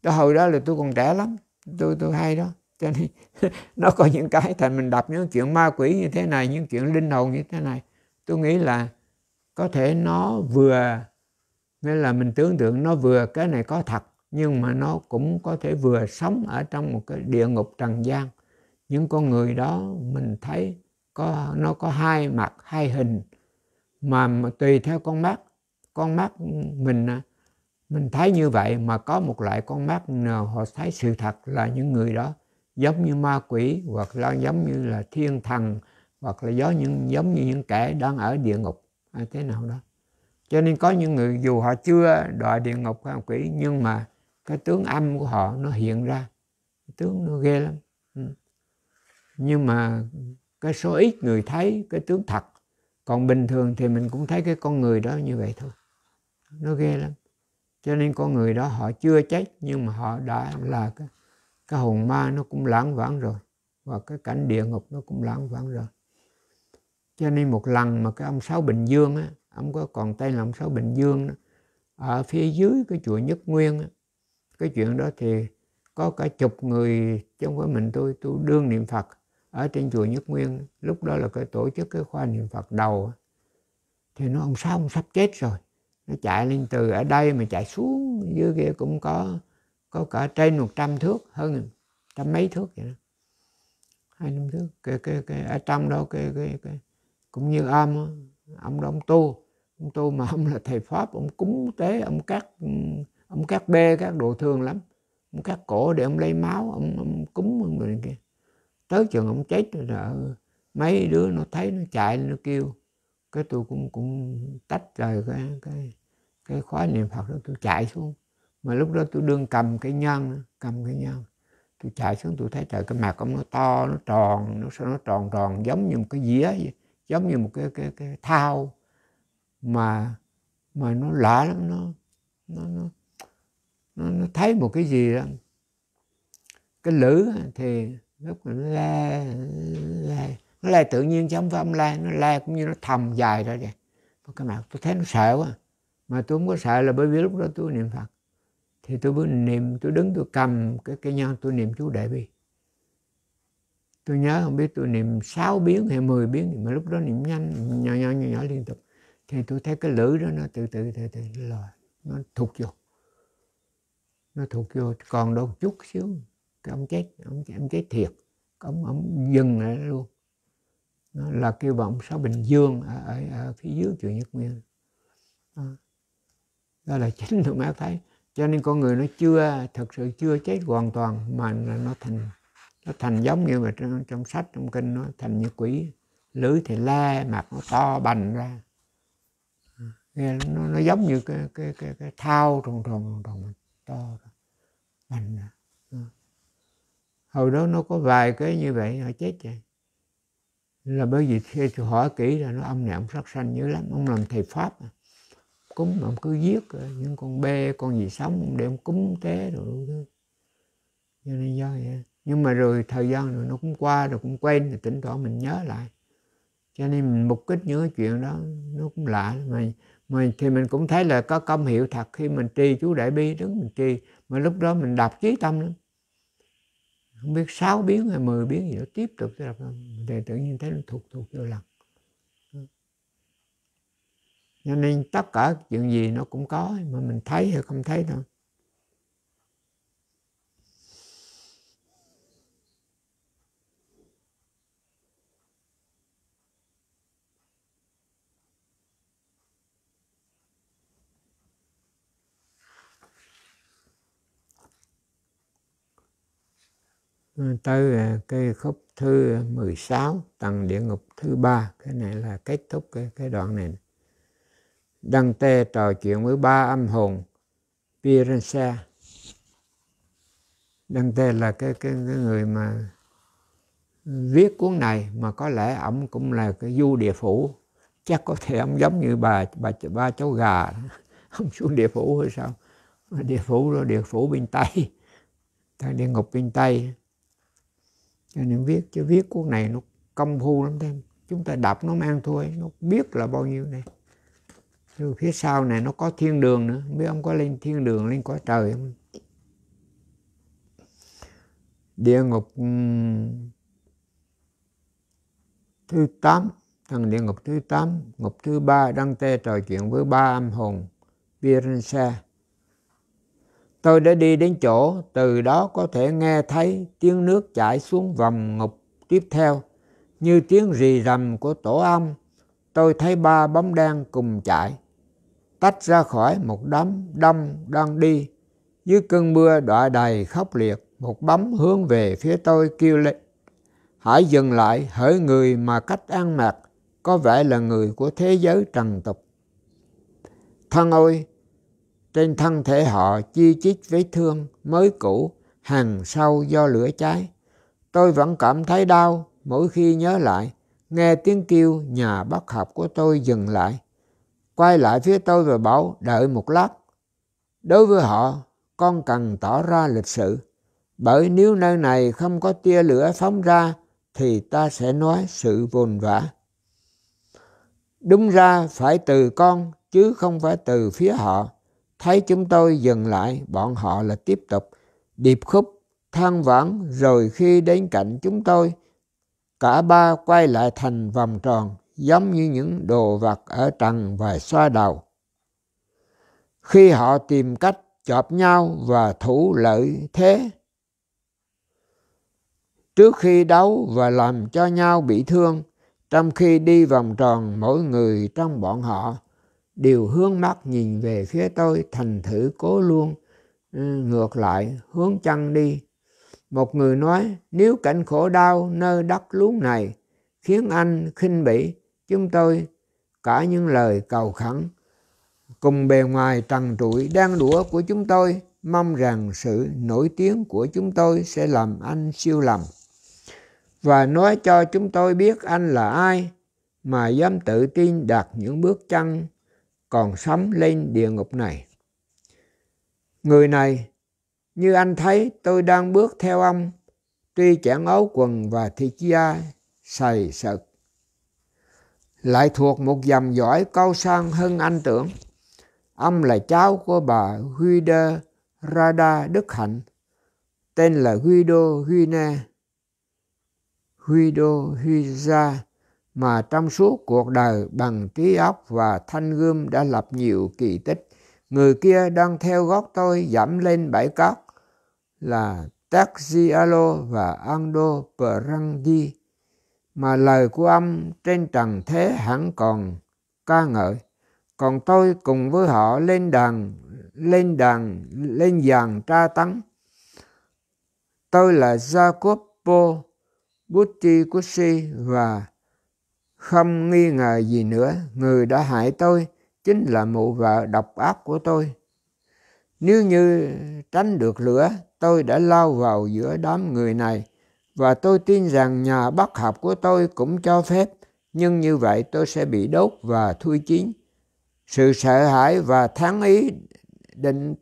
đó hồi đó là tôi còn trẻ lắm tôi tôi hay đó cho nên nó có những cái thành mình đọc những chuyện ma quỷ như thế này những chuyện linh hồn như thế này tôi nghĩ là có thể nó vừa nghĩa là mình tưởng tượng nó vừa cái này có thật nhưng mà nó cũng có thể vừa sống ở trong một cái địa ngục trần gian những con người đó mình thấy có nó có hai mặt hai hình mà, mà tùy theo con mắt con mắt mình à, mình thấy như vậy mà có một loại con mắt nào họ thấy sự thật là những người đó giống như ma quỷ hoặc là giống như là thiên thần hoặc là giống như, giống như những kẻ đang ở địa ngục hay à, thế nào đó cho nên có những người dù họ chưa đọa địa ngục hay quỷ nhưng mà cái tướng âm của họ nó hiện ra tướng nó ghê lắm ừ. nhưng mà cái số ít người thấy cái tướng thật còn bình thường thì mình cũng thấy cái con người đó như vậy thôi nó ghê lắm cho nên con người đó họ chưa chết nhưng mà họ đã là cái, cái hồn ma nó cũng lãng vãng rồi và cái cảnh địa ngục nó cũng lãng vãng rồi cho nên một lần mà cái ông sáu bình dương á ông có còn tay là ông sáu bình dương đó, ở phía dưới cái chùa nhất nguyên á, cái chuyện đó thì có cả chục người trong với mình tôi tôi đương niệm phật ở trên chùa nhất nguyên lúc đó là cái tổ chức cái khoa niệm phật đầu thì nó ông sáu ông sắp chết rồi nó chạy lên từ ở đây mà chạy xuống dưới kia cũng có có cả trên 100 thước hơn trăm mấy thước vậy đó hai năm thước cái, cái, cái, ở trong đó cái, cái, cái, cũng như ông ông đó ông tu ông tu mà ông là thầy pháp ông cúng tế ông cắt ông cắt bê các đồ thường lắm ông cắt cổ để ông lấy máu ông, ông cúng người kia tới trường ông chết rồi mấy đứa nó thấy nó chạy nó kêu cái tôi cũng cũng tách rời cái cái cái khóa niệm phật đó tôi chạy xuống mà lúc đó tôi đương cầm cái nhân cầm cái nhân tôi chạy xuống tôi thấy trời cái mặt ông nó to nó tròn nó sao nó tròn tròn giống như một cái dĩa giống như một cái cái cái thao mà mà nó lạ lắm nó nó nó nó, nó thấy một cái gì đó cái lữ thì lúc nó la la nó lê tự nhiên chứ không phải ông lê nó lê cũng như nó thầm dài ra vậy cái mặt tôi thấy nó sợ quá mà tôi không có sợ là bởi vì lúc đó tôi niệm phật thì tôi bước niệm tôi đứng tôi cầm cái cây nhân tôi niệm chú đại bi tôi nhớ không biết tôi niệm sáu biến hay 10 biến mà lúc đó niệm nhanh nhỏ nhỏ nhỏ, nhỏ liên tục thì tôi thấy cái lưỡi đó nó từ từ từ từ lòi nó thụt vô nó thụt vô còn đâu chút xíu cái ông chết ông, ông chết thiệt ông ông dừng lại luôn là kêu vọng sáu bình dương ở, ở, ở phía dưới chùa nhất nguyên đó. là chính thượng mã thấy cho nên con người nó chưa thực sự chưa chết hoàn toàn mà nó thành nó thành giống như mà trong, trong sách trong kinh nó thành như quỷ lưỡi thì la mặt nó to bành ra nó, nó giống như cái cái cái, cái thao tròn tròn tròn to bành ra hồi đó nó có vài cái như vậy họ chết vậy là bởi vì khi tôi hỏi kỹ là nó ông này ông sát sanh dữ lắm ông làm thầy pháp mà. cúng mà ông cứ giết những con bê con gì sống ông để ông cúng tế rồi cho nên do vậy nhưng mà rồi thời gian rồi nó cũng qua rồi cũng quen rồi tỉnh tỏ mình nhớ lại cho nên mình mục kích những cái chuyện đó nó cũng lạ mà mà thì mình cũng thấy là có công hiệu thật khi mình trì chú đại bi đứng mình trì mà lúc đó mình đọc trí tâm lắm không biết sáu biến hay 10 biến gì đó tiếp tục tôi đọc thì tự nhiên thấy nó thuộc thuộc vô lần cho nên tất cả chuyện gì nó cũng có mà mình thấy hay không thấy thôi tới à, cái khúc thứ 16 tầng địa ngục thứ ba cái này là kết thúc cái, cái đoạn này đăng tê trò chuyện với ba âm hồn Pirensa đăng tê là cái, cái cái người mà viết cuốn này mà có lẽ ông cũng là cái du địa phủ chắc có thể ông giống như bà bà ba cháu gà ông xuống địa phủ hay sao địa phủ rồi địa phủ bên tây tại địa ngục bên tây cho nên viết chứ viết cuốn này nó công phu lắm thêm chúng ta đọc nó mang thôi nó biết là bao nhiêu này rồi phía sau này nó có thiên đường nữa không biết ông có lên thiên đường lên cõi trời không địa ngục ừ, thứ tám thằng địa ngục thứ tám ngục thứ ba đăng tê trò chuyện với ba âm hồn Virensa Tôi đã đi đến chỗ từ đó có thể nghe thấy tiếng nước chảy xuống vòng ngục tiếp theo như tiếng rì rầm của tổ ong. Tôi thấy ba bóng đen cùng chạy tách ra khỏi một đám đông đang đi. Dưới cơn mưa đọa đầy khốc liệt, một bóng hướng về phía tôi kêu lên. Hãy dừng lại, hỡi người mà cách an mặc, có vẻ là người của thế giới trần tục. Thân ôi, trên thân thể họ chi chít vết thương mới cũ hằn sâu do lửa cháy tôi vẫn cảm thấy đau mỗi khi nhớ lại nghe tiếng kêu nhà bác học của tôi dừng lại quay lại phía tôi và bảo đợi một lát đối với họ con cần tỏ ra lịch sự bởi nếu nơi này không có tia lửa phóng ra thì ta sẽ nói sự vồn vã đúng ra phải từ con chứ không phải từ phía họ Thấy chúng tôi dừng lại, bọn họ là tiếp tục điệp khúc than vãn rồi khi đến cạnh chúng tôi, cả ba quay lại thành vòng tròn giống như những đồ vật ở trần và xoa đầu. Khi họ tìm cách chọp nhau và thủ lợi thế, trước khi đấu và làm cho nhau bị thương, trong khi đi vòng tròn mỗi người trong bọn họ đều hướng mắt nhìn về phía tôi thành thử cố luôn ừ, ngược lại hướng chân đi một người nói nếu cảnh khổ đau nơi đất luống này khiến anh khinh bỉ chúng tôi cả những lời cầu khẩn cùng bề ngoài trần trụi đang đũa của chúng tôi mong rằng sự nổi tiếng của chúng tôi sẽ làm anh siêu lầm và nói cho chúng tôi biết anh là ai mà dám tự tin đặt những bước chân còn sắm lên địa ngục này. Người này, như anh thấy tôi đang bước theo ông, tuy chẳng áo quần và thịt da sầy sật. Lại thuộc một dòng dõi cao sang hơn anh tưởng. Ông là cháu của bà Huy Đơ Rada Đức Hạnh, tên là Guido Đô Guido Ne. Huy mà trong suốt cuộc đời bằng trí óc và thanh gươm đã lập nhiều kỳ tích. Người kia đang theo gót tôi giảm lên bãi cát là Taxialo và Ando Prangdi mà lời của ông trên trần thế hẳn còn ca ngợi. Còn tôi cùng với họ lên đàn, lên đàn, lên dàn tra tấn. Tôi là Jacopo Butti Cusi và không nghi ngờ gì nữa, người đã hại tôi chính là mụ vợ độc ác của tôi. Nếu như tránh được lửa, tôi đã lao vào giữa đám người này và tôi tin rằng nhà bác học của tôi cũng cho phép, nhưng như vậy tôi sẽ bị đốt và thui chín. Sự sợ hãi và tháng ý định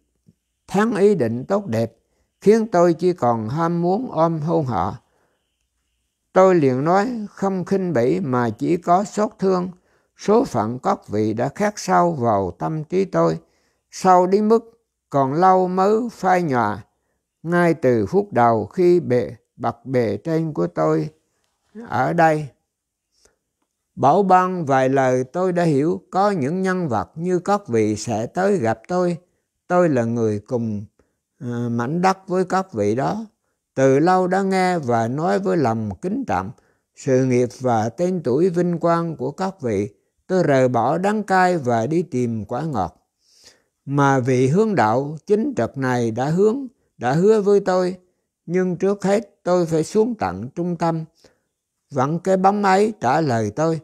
tháng ý định tốt đẹp khiến tôi chỉ còn ham muốn ôm hôn họ Tôi liền nói không khinh bỉ mà chỉ có xót thương. Số phận các vị đã khắc sâu vào tâm trí tôi. Sâu đến mức còn lâu mới phai nhòa. Ngay từ phút đầu khi bệ bậc bề trên của tôi ở đây. Bảo ban vài lời tôi đã hiểu có những nhân vật như các vị sẽ tới gặp tôi. Tôi là người cùng ờ, mảnh đất với các vị đó từ lâu đã nghe và nói với lòng kính trọng sự nghiệp và tên tuổi vinh quang của các vị tôi rời bỏ đắng cay và đi tìm quả ngọt mà vị hướng đạo chính trực này đã hướng đã hứa với tôi nhưng trước hết tôi phải xuống tận trung tâm vẫn cái bóng ấy trả lời tôi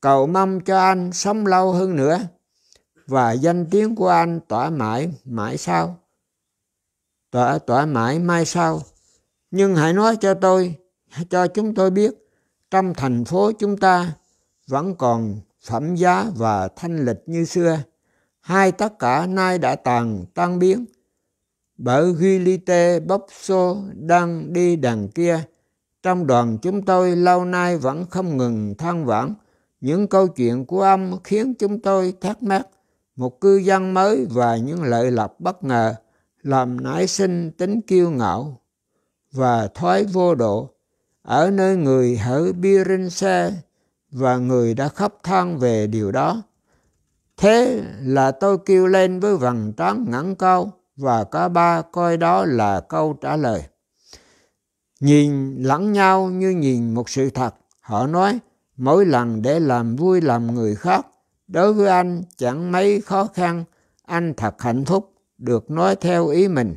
cầu mong cho anh sống lâu hơn nữa và danh tiếng của anh tỏa mãi mãi sau tỏa tỏa mãi mai sau nhưng hãy nói cho tôi cho chúng tôi biết trong thành phố chúng ta vẫn còn phẩm giá và thanh lịch như xưa hai tất cả nay đã tàn tan biến bởi Gilite Bóc Xô đang đi đằng kia trong đoàn chúng tôi lâu nay vẫn không ngừng than vãn những câu chuyện của ông khiến chúng tôi thắc mắc một cư dân mới và những lợi lộc bất ngờ làm nảy sinh tính kiêu ngạo và thoái vô độ ở nơi người hỡi Birinse và người đã khóc than về điều đó. Thế là tôi kêu lên với vầng trán ngắn cao và cả ba coi đó là câu trả lời. Nhìn lẫn nhau như nhìn một sự thật, họ nói mỗi lần để làm vui làm người khác, đối với anh chẳng mấy khó khăn, anh thật hạnh phúc được nói theo ý mình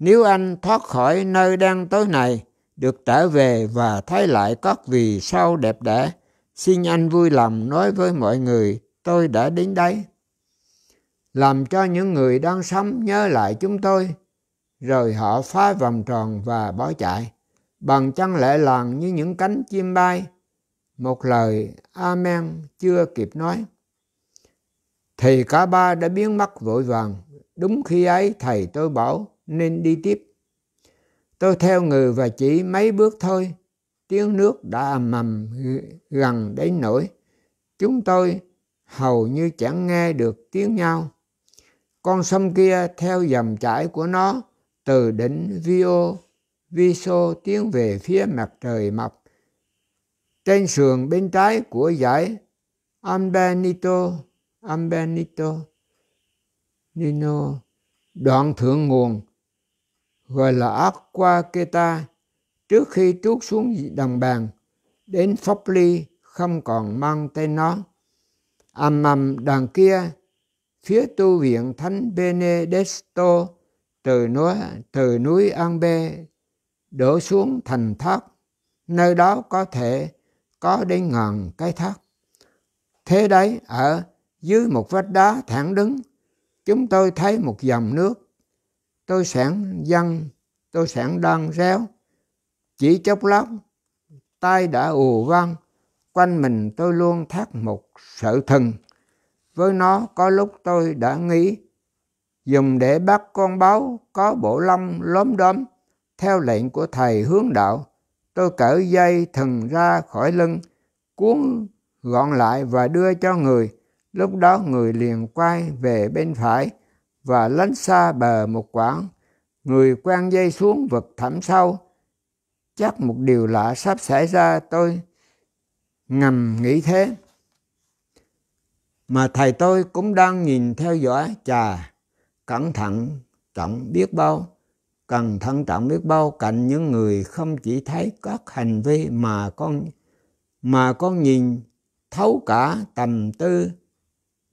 nếu anh thoát khỏi nơi đang tối này, được trở về và thấy lại các vì sao đẹp đẽ, xin anh vui lòng nói với mọi người tôi đã đến đây Làm cho những người đang sống nhớ lại chúng tôi, rồi họ phá vòng tròn và bỏ chạy, bằng chân lệ làng như những cánh chim bay. Một lời Amen chưa kịp nói. Thì cả ba đã biến mất vội vàng. Đúng khi ấy thầy tôi bảo nên đi tiếp. Tôi theo người và chỉ mấy bước thôi, tiếng nước đã mầm gần đến nổi. Chúng tôi hầu như chẳng nghe được tiếng nhau. Con sông kia theo dòng chảy của nó từ đỉnh Vio, Viso tiến về phía mặt trời mọc. Trên sườn bên trái của dãy Ambenito, Ambenito, Nino, đoạn thượng nguồn gọi là Aquaketa trước khi trút xuống đồng bàn đến Phóc Ly không còn mang tên nó. Ầm mầm đằng kia, phía tu viện Thánh Benedetto từ núi, từ núi An Bê đổ xuống thành thác, nơi đó có thể có đến ngàn cái thác. Thế đấy, ở dưới một vách đá thẳng đứng, chúng tôi thấy một dòng nước tôi sẵn dân tôi sẵn đang réo chỉ chốc lát tay đã ù văng quanh mình tôi luôn thắt một sự thần với nó có lúc tôi đã nghĩ dùng để bắt con báo có bộ lông lốm đốm theo lệnh của thầy hướng đạo tôi cởi dây thần ra khỏi lưng cuốn gọn lại và đưa cho người lúc đó người liền quay về bên phải và lánh xa bờ một quãng người quang dây xuống vực thẳm sâu chắc một điều lạ sắp xảy ra tôi ngầm nghĩ thế mà thầy tôi cũng đang nhìn theo dõi chà cẩn thận trọng biết bao cần thận trọng biết bao cạnh những người không chỉ thấy các hành vi mà con mà con nhìn thấu cả tầm tư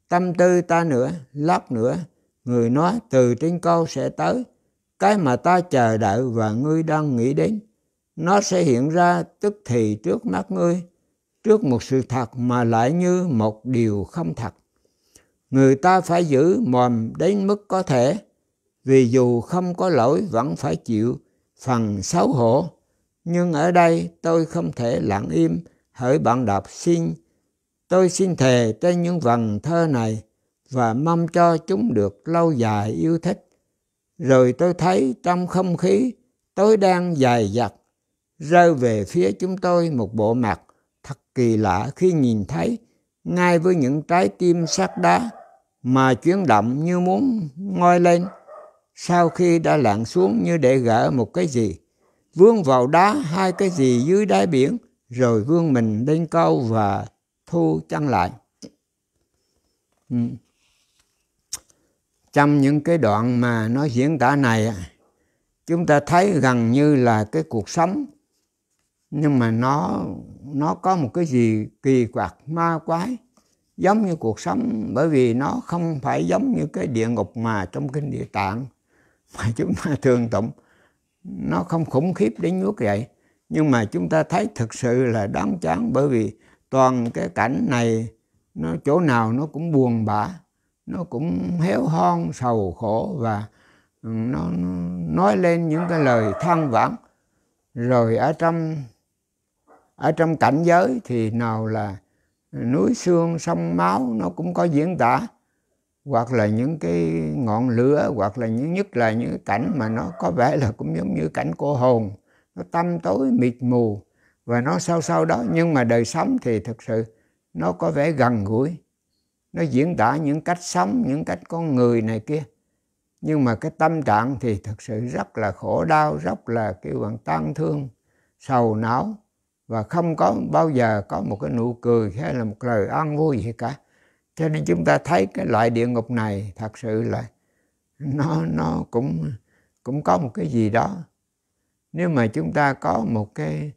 tâm tư ta nữa lát nữa người nói từ trên cao sẽ tới cái mà ta chờ đợi và ngươi đang nghĩ đến nó sẽ hiện ra tức thì trước mắt ngươi trước một sự thật mà lại như một điều không thật người ta phải giữ mồm đến mức có thể vì dù không có lỗi vẫn phải chịu phần xấu hổ nhưng ở đây tôi không thể lặng im hỡi bạn đọc xin tôi xin thề trên những vần thơ này và mong cho chúng được lâu dài yêu thích. Rồi tôi thấy trong không khí tôi đang dài dặt, rơi về phía chúng tôi một bộ mặt thật kỳ lạ khi nhìn thấy ngay với những trái tim sắt đá mà chuyển động như muốn ngoi lên sau khi đã lặn xuống như để gỡ một cái gì vướng vào đá hai cái gì dưới đáy biển rồi vương mình lên câu và thu chăn lại ừ trong những cái đoạn mà nó diễn tả này chúng ta thấy gần như là cái cuộc sống nhưng mà nó nó có một cái gì kỳ quặc ma quái giống như cuộc sống bởi vì nó không phải giống như cái địa ngục mà trong kinh địa tạng mà chúng ta thường tụng nó không khủng khiếp đến nước vậy nhưng mà chúng ta thấy thực sự là đáng chán bởi vì toàn cái cảnh này nó chỗ nào nó cũng buồn bã nó cũng héo hon sầu khổ và ừ, nó, nói lên những cái lời than vãn rồi ở trong ở trong cảnh giới thì nào là núi xương sông máu nó cũng có diễn tả hoặc là những cái ngọn lửa hoặc là những nhất là những cảnh mà nó có vẻ là cũng giống như cảnh cô hồn nó tâm tối mịt mù và nó sau sau đó nhưng mà đời sống thì thực sự nó có vẻ gần gũi nó diễn tả những cách sống những cách con người này kia nhưng mà cái tâm trạng thì thật sự rất là khổ đau rất là kêu bằng tan thương sầu não và không có bao giờ có một cái nụ cười hay là một lời an vui gì cả cho nên chúng ta thấy cái loại địa ngục này thật sự là nó nó cũng cũng có một cái gì đó nếu mà chúng ta có một cái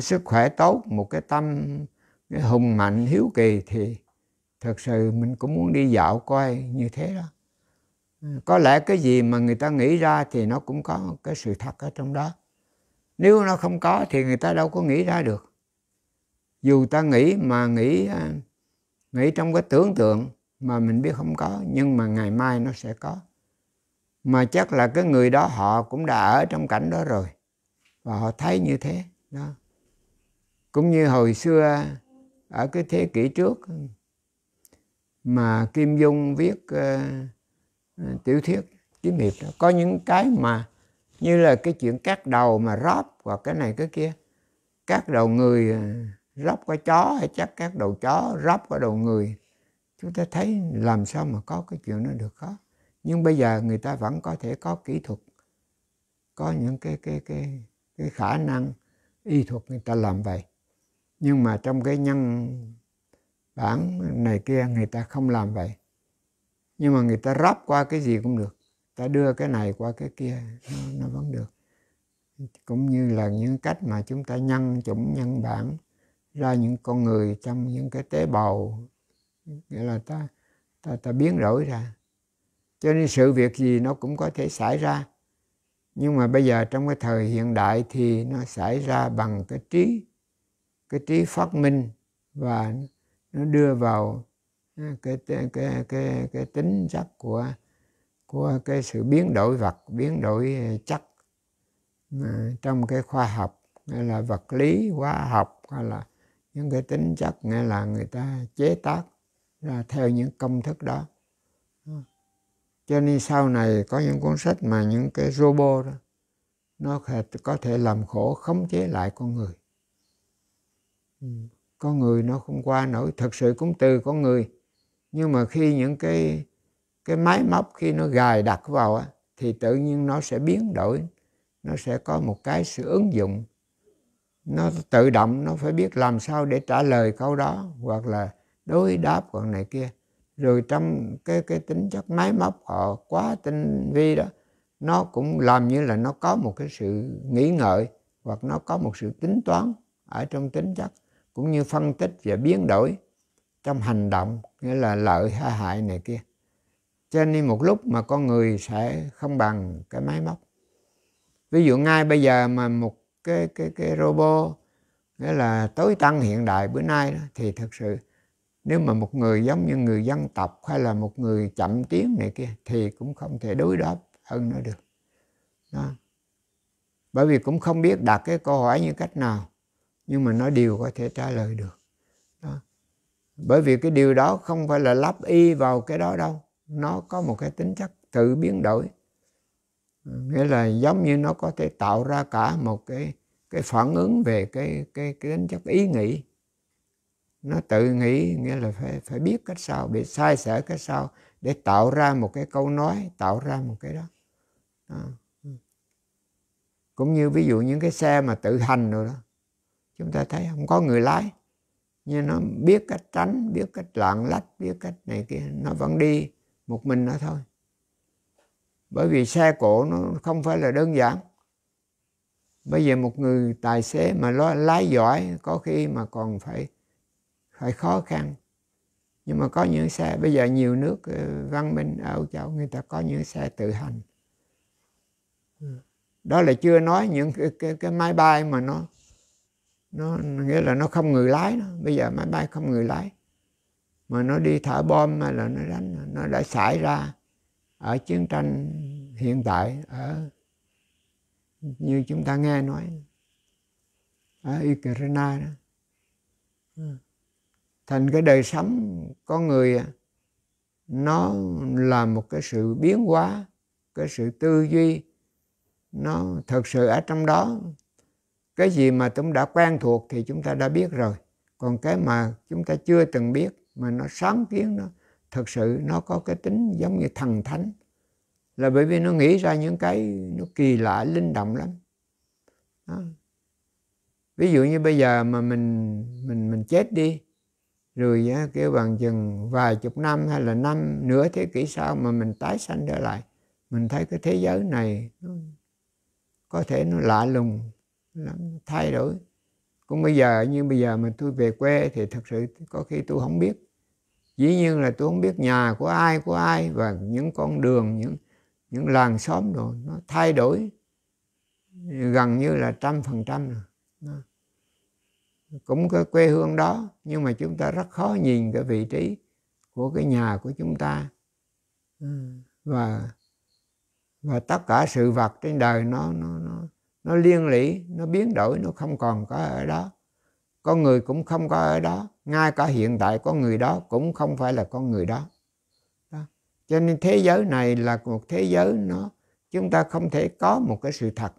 sức khỏe tốt một cái tâm cái hùng mạnh hiếu kỳ thì thật sự mình cũng muốn đi dạo coi như thế đó ừ, có lẽ cái gì mà người ta nghĩ ra thì nó cũng có cái sự thật ở trong đó nếu nó không có thì người ta đâu có nghĩ ra được dù ta nghĩ mà nghĩ à, nghĩ trong cái tưởng tượng mà mình biết không có nhưng mà ngày mai nó sẽ có mà chắc là cái người đó họ cũng đã ở trong cảnh đó rồi và họ thấy như thế đó cũng như hồi xưa ở cái thế kỷ trước mà Kim Dung viết uh, tiểu thuyết kiếm hiệp đó. có những cái mà như là cái chuyện cắt đầu mà róp hoặc cái này cái kia cắt đầu người ờ, róp qua chó hay chắc cắt đầu chó róp qua đầu người chúng ta thấy làm sao mà có cái chuyện nó được khó nhưng bây giờ người ta vẫn có thể có kỹ thuật có những cái cái cái cái khả năng y thuật người ta làm vậy nhưng mà trong cái nhân bản này kia người ta không làm vậy nhưng mà người ta ráp qua cái gì cũng được ta đưa cái này qua cái kia nó, nó vẫn được cũng như là những cách mà chúng ta nhân chủng nhân bản ra những con người trong những cái tế bào nghĩa là ta ta, ta biến đổi ra cho nên sự việc gì nó cũng có thể xảy ra nhưng mà bây giờ trong cái thời hiện đại thì nó xảy ra bằng cái trí cái trí phát minh và nó đưa vào ờ, cái cái cái cái, tính chất của của cái sự biến đổi vật biến đổi ờ, chất ờ, trong cái khoa học hay là vật lý hóa học hay là những cái tính chất nghĩa là người ta chế tác ra theo những công thức đó cho nên sau này có những cuốn sách mà những cái robot đó nó có thể làm khổ khống chế lại con người ừ con người nó không qua nổi thật sự cũng từ con người nhưng mà khi những cái cái máy móc khi nó gài đặt vào á, thì tự nhiên nó sẽ biến đổi nó sẽ có một cái sự ứng dụng nó tự động nó phải biết làm sao để trả lời câu đó hoặc là đối đáp còn này kia rồi trong cái cái tính chất máy móc họ quá tinh vi đó nó cũng làm như là nó có một cái sự nghĩ ngợi hoặc nó có một sự tính toán ở trong tính chất cũng như phân tích và biến đổi trong hành động nghĩa là lợi hay hại này kia cho nên một lúc mà con người sẽ không bằng cái máy móc ví dụ ngay bây giờ mà một cái cái cái robot nghĩa là tối tăng hiện đại bữa nay đó, thì thực sự nếu mà một người giống như người dân tộc hay là một người chậm tiếng này kia thì cũng không thể đối đáp hơn nó được đó. bởi vì cũng không biết đặt cái câu hỏi như cách nào nhưng mà nó đều có thể trả lời được đó. bởi vì cái điều đó không phải là lắp y vào cái đó đâu nó có một cái tính chất tự biến đổi nghĩa là giống như nó có thể tạo ra cả một cái cái phản ứng về cái cái, cái tính chất ý nghĩ nó tự nghĩ nghĩa là phải phải biết cách sao bị sai sẻ cách sao để tạo ra một cái câu nói tạo ra một cái đó à. cũng như ví dụ những cái xe mà tự hành rồi đó chúng ta thấy không có người lái nhưng nó biết cách tránh biết cách lạng lách biết cách này kia nó vẫn đi một mình nó thôi bởi vì xe cổ nó không phải là đơn giản bây giờ một người tài xế mà lái giỏi có khi mà còn phải phải khó khăn nhưng mà có những xe bây giờ nhiều nước ờ, văn minh ở Âu Châu người ta có những xe tự hành đó là chưa nói những cái, cái, cái máy bay mà nó nó nghĩa là nó không người lái nó bây giờ máy bay không người lái mà nó đi thả bom mà là nó đánh nó đã xảy ra ở chiến tranh hiện tại ở như chúng ta nghe nói ở Ukraine đó thành cái đời sống con người nó là một cái sự biến hóa cái sự tư duy nó thật sự ở trong đó cái gì mà chúng đã quen thuộc thì chúng ta đã biết rồi còn cái mà chúng ta chưa từng biết mà nó sáng kiến nó thực sự nó có cái tính giống như thần thánh là bởi vì nó nghĩ ra những cái nó kỳ lạ linh động lắm đó. ví dụ như bây giờ mà mình mình mình chết đi rồi á, kêu bằng chừng vài chục năm hay là năm nửa thế kỷ sau mà mình tái sanh trở lại mình thấy cái thế giới này nó, có thể nó lạ lùng nó thay đổi cũng bây giờ như bây giờ mà tôi về quê thì thật sự có khi tôi không biết dĩ nhiên là tôi không biết nhà của ai của ai và những con đường những những làng xóm rồi nó thay đổi gần như là trăm phần trăm rồi cũng cái quê hương đó nhưng mà chúng ta rất khó nhìn cái vị trí của cái nhà của chúng ta ừ, và và tất cả sự vật trên đời nó nó nó nó liên lỉ nó biến đổi nó không còn có ở đó con người cũng không có ở đó ngay cả hiện tại con người đó cũng không phải là con người đó, đó. cho nên thế giới này là một thế giới nó chúng ta không thể có một cái sự thật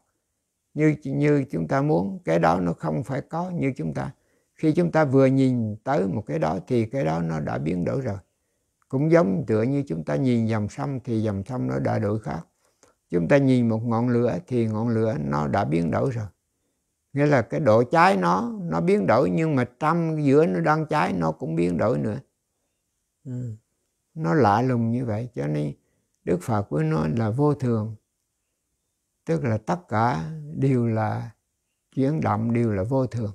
như như chúng ta muốn cái đó nó không phải có như chúng ta khi chúng ta vừa nhìn tới một cái đó thì cái đó nó đã biến đổi rồi cũng giống tựa như chúng ta nhìn dòng sông thì dòng sông nó đã đổi khác chúng ta nhìn một ngọn lửa thì ngọn lửa nó đã biến đổi rồi nghĩa là cái độ cháy nó nó biến đổi nhưng mà trong giữa nó đang cháy nó cũng biến đổi nữa ừ. nó lạ lùng như vậy cho nên đức phật của nó là vô thường tức là tất cả đều là chuyển động đều là vô thường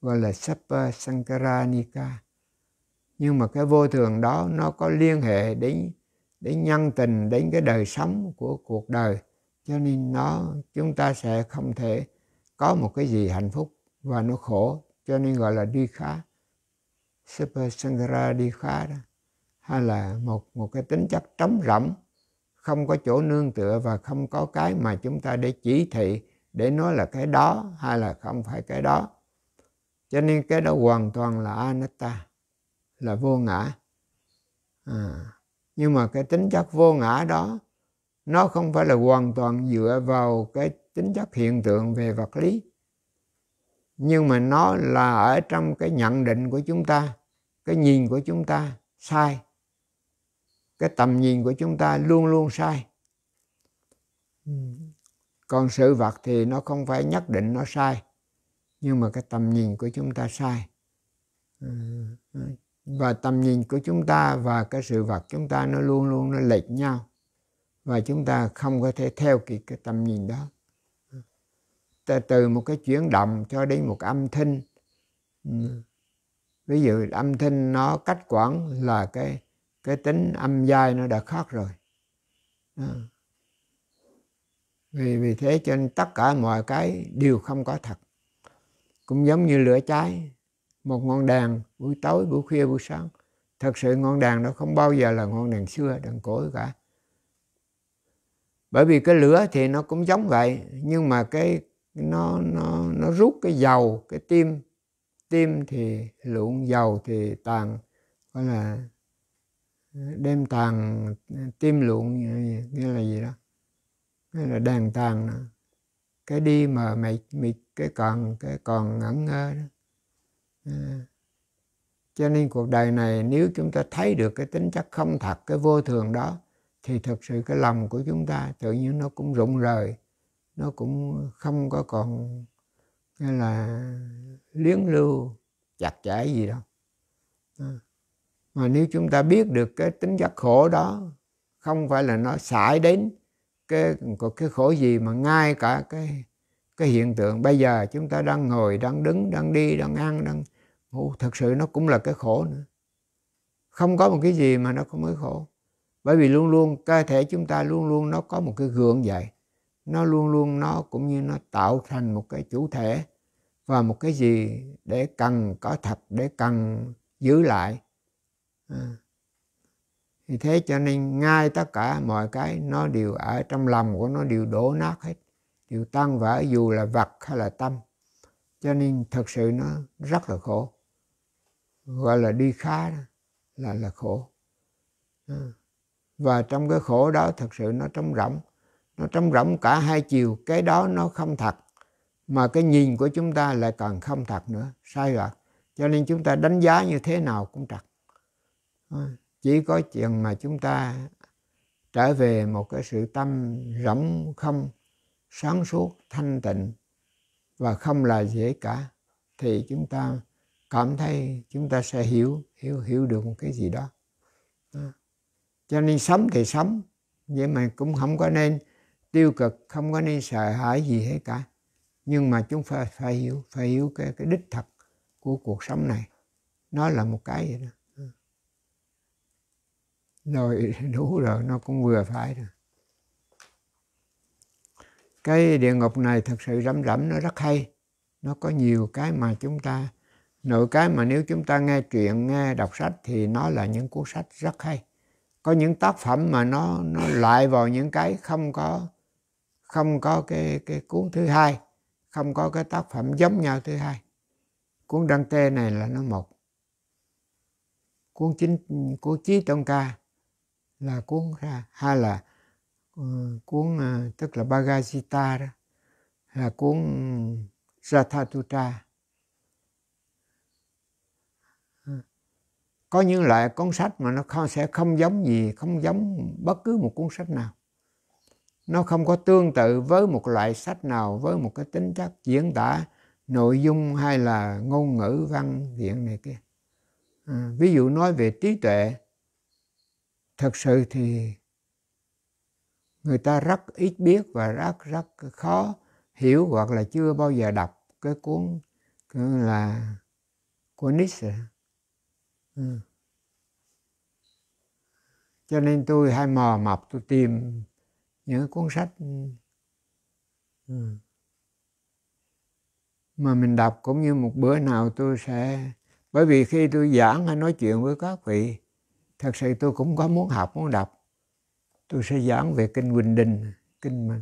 gọi là sappa sankaranika nhưng mà cái vô thường đó nó có liên hệ đến đến nhân tình đến cái đời sống của cuộc đời cho nên nó chúng ta sẽ không thể có một cái gì hạnh phúc và nó khổ cho nên gọi là đi khá super sangra đi khá đó hay là một một cái tính chất trống rỗng không có chỗ nương tựa và không có cái mà chúng ta để chỉ thị để nói là cái đó hay là không phải cái đó cho nên cái đó hoàn toàn là anatta là vô ngã à, nhưng mà cái tính chất vô ngã đó nó không phải là hoàn toàn dựa vào cái tính chất hiện tượng về vật lý nhưng mà nó là ở trong cái nhận định của chúng ta cái nhìn của chúng ta sai cái tầm nhìn của chúng ta luôn luôn sai còn sự vật thì nó không phải nhất định nó sai nhưng mà cái tầm nhìn của chúng ta sai và tầm nhìn của chúng ta và cái sự vật chúng ta nó luôn luôn nó lệch nhau và chúng ta không có thể theo kịp cái tầm nhìn đó từ một cái chuyển động cho đến một âm thanh ví dụ âm thanh nó cách quãng là cái cái tính âm giai nó đã khác rồi à. vì vì thế cho nên tất cả mọi cái đều không có thật cũng giống như lửa cháy một ngọn đèn buổi tối buổi khuya buổi sáng thật sự ngọn đèn đó không bao giờ là ngọn đèn xưa đèn cổ cả bởi vì cái lửa thì nó cũng giống vậy nhưng mà cái nó nó nó rút cái dầu cái tim tim thì lượng dầu thì tàn gọi là đem tàn tim luộn nghĩa là gì đó nghĩa là đàn tàn cái đi mà mày mịt cái còn cái còn ngẩn ngơ đó Ừ. cho nên cuộc đời này nếu chúng ta thấy được cái tính chất không thật cái vô thường đó thì thực sự cái lòng của chúng ta tự nhiên nó cũng rụng rời nó cũng không có còn như là liếng lưu chặt chẽ gì đâu ừ. mà nếu chúng ta biết được cái tính chất khổ đó không phải là nó xải đến cái cái khổ gì mà ngay cả cái cái hiện tượng bây giờ chúng ta đang ngồi đang đứng đang đi đang ăn đang ngủ thật sự nó cũng là cái khổ nữa không có một cái gì mà nó không mới khổ bởi vì luôn luôn cơ thể chúng ta luôn luôn nó có một cái gượng vậy nó luôn luôn nó cũng như nó tạo thành một cái chủ thể và một cái gì để cần có thật để cần giữ lại à. thì thế cho nên ngay tất cả mọi cái nó đều ở trong lòng của nó đều đổ nát hết điều tan vỡ dù là vật hay là tâm cho nên thật sự nó rất là khổ gọi là đi khá là là khổ à, và trong cái khổ đó thật sự nó trống rỗng nó trống rỗng cả hai chiều cái đó nó không thật mà cái nhìn của chúng ta lại càng không thật nữa sai rồi cho nên chúng ta đánh giá như thế nào cũng trật à, chỉ có chuyện mà chúng ta trở về một cái sự tâm rỗng không sáng suốt thanh tịnh và không là dễ cả thì chúng ta cảm thấy chúng ta sẽ hiểu hiểu hiểu được một cái gì đó à, cho nên sống thì sống vậy mà cũng không có nên tiêu cực không có nên sợ hãi gì hết cả nhưng mà chúng phải phải hiểu phải hiểu cái cái đích thật của cuộc sống này nó là một cái gì đó à. rồi đủ rồi nó cũng vừa phải rồi cái địa ngục này thật sự rẫm rẫm nó rất hay nó có nhiều cái mà chúng ta nội cái mà nếu chúng ta nghe chuyện nghe đọc sách thì nó là những cuốn sách rất hay có những tác phẩm mà nó nó lại vào những cái không có không có cái cái cuốn thứ hai không có cái tác phẩm giống nhau thứ hai cuốn đăng tê này là nó một cuốn chính cuốn chí tôn ca là cuốn ra hai là Ờ, cuốn ờ, tức là Bhagavad đó là cuốn ừ, Ratatutra ờ, có những loại cuốn sách mà nó không, sẽ không giống gì không giống bất cứ một cuốn sách nào nó không có tương tự với một loại sách nào với một cái tính chất diễn tả nội dung hay là ngôn ngữ văn viện này kia à, ví dụ nói về trí tuệ thật sự thì người ta rất ít biết và rất rất khó hiểu hoặc là chưa bao giờ đọc cái cuốn là của Nietzsche. À. Ừ. Cho nên tôi hay mò mập tôi tìm những cuốn sách ừ. mà mình đọc cũng như một bữa nào tôi sẽ bởi vì khi tôi giảng hay nói chuyện với các vị thật sự tôi cũng có muốn học muốn đọc tôi sẽ giảng về kinh Quỳnh Đình kinh mà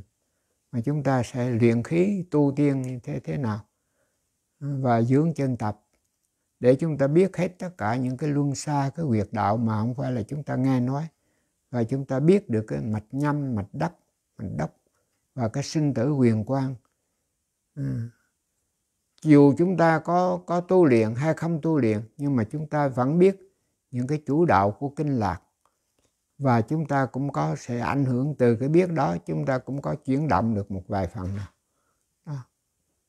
mà chúng ta sẽ luyện khí tu tiên như thế thế nào và dưỡng chân tập để chúng ta biết hết tất cả những cái luân xa cái quyệt đạo mà không phải là chúng ta nghe nói và chúng ta biết được cái mạch nhâm mạch đất mạch đốc và cái sinh tử quyền quan à. Ừ. dù chúng ta có có tu luyện hay không tu luyện nhưng mà chúng ta vẫn biết những cái chủ đạo của kinh lạc và chúng ta cũng có sẽ ảnh hưởng từ cái biết đó chúng ta cũng có chuyển động được một vài phần nào. Đó.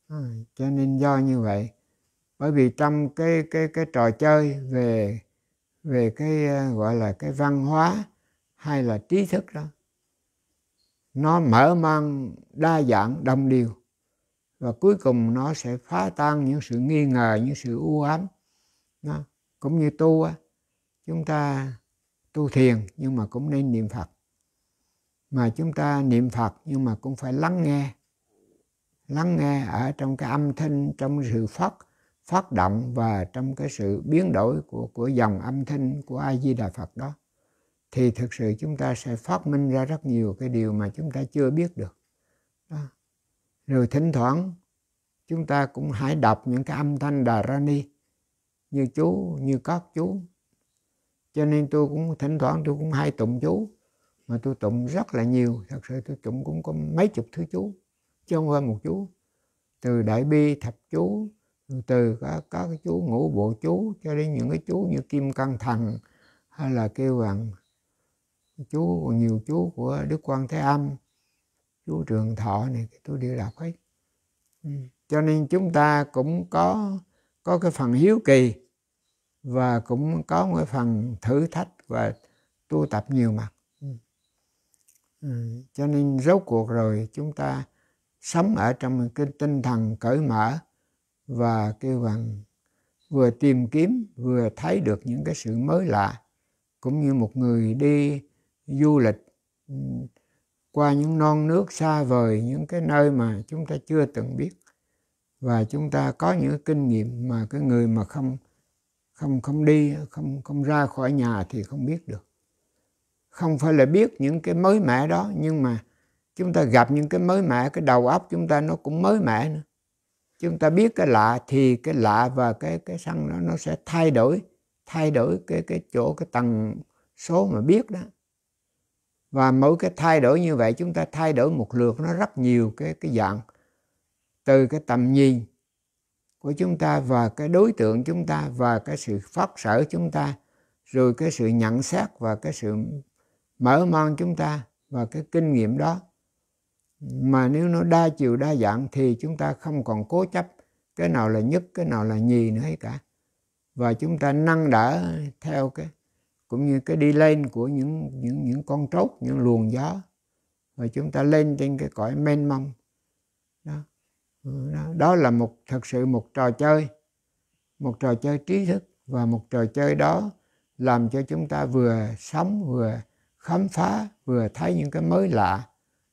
À, cho nên do như vậy bởi vì trong cái cái cái trò chơi về về cái ờ, gọi là cái văn hóa hay là trí thức đó nó mở mang đa dạng đồng điều và cuối cùng nó sẽ phá tan những sự nghi ngờ những sự u ám đó. cũng như tu á chúng ta tu thiền nhưng mà cũng nên niệm phật mà chúng ta niệm phật nhưng mà cũng phải lắng nghe lắng nghe ở trong cái âm thanh trong sự phát phát động và trong cái sự biến đổi của của dòng âm thanh của a di đà phật đó thì thực sự chúng ta sẽ phát minh ra rất nhiều cái điều mà chúng ta chưa biết được đó. rồi thỉnh thoảng chúng ta cũng hãy đọc những cái âm thanh đà ra ni như chú như các chú cho nên tôi cũng thỉnh thoảng tôi cũng hay tụng chú mà tôi tụng rất là nhiều thật sự tôi tụng cũng có mấy chục thứ chú chứ không phải một chú từ đại bi thập chú từ các, các chú ngũ bộ chú cho đến những cái chú như kim căng thần hay là kêu bằng chú nhiều chú của đức quan thế âm chú trường thọ này tôi đều đọc hết ừ. cho nên chúng ta cũng có có cái phần hiếu kỳ và cũng có một phần thử thách và tu tập nhiều mặt ừ. Ừ, cho nên rốt cuộc rồi chúng ta sống ở trong cái tinh thần cởi mở và kêu bằng vừa tìm kiếm vừa thấy được những cái sự mới lạ cũng như một người đi du lịch ừ, qua những non nước xa vời những cái nơi mà chúng ta chưa từng biết và chúng ta có những kinh nghiệm mà cái người mà không không không đi không không ra khỏi nhà thì không biết được không phải là biết những cái mới mẻ đó nhưng mà chúng ta gặp những cái mới mẻ cái đầu óc chúng ta nó cũng mới mẻ nữa chúng ta biết cái lạ thì cái lạ và cái cái săn nó nó sẽ thay đổi thay đổi cái cái chỗ cái tầng số mà biết đó và mỗi cái thay đổi như vậy chúng ta thay đổi một lượt nó rất nhiều cái cái dạng từ cái tầm nhìn của chúng ta và cái đối tượng chúng ta và cái sự phát sở chúng ta rồi cái sự nhận xét và cái sự mở mang chúng ta và cái kinh nghiệm đó mà nếu nó đa chiều đa dạng thì chúng ta không còn cố chấp cái nào là nhất cái nào là nhì nữa hay cả và chúng ta nâng đỡ theo cái cũng như cái đi lên của những những những con trốt những luồng gió và chúng ta lên trên cái cõi mênh mông Ừ, đó là một thật sự một trò chơi một trò chơi trí thức và một trò chơi đó làm cho chúng ta vừa sống vừa khám phá vừa thấy những cái mới lạ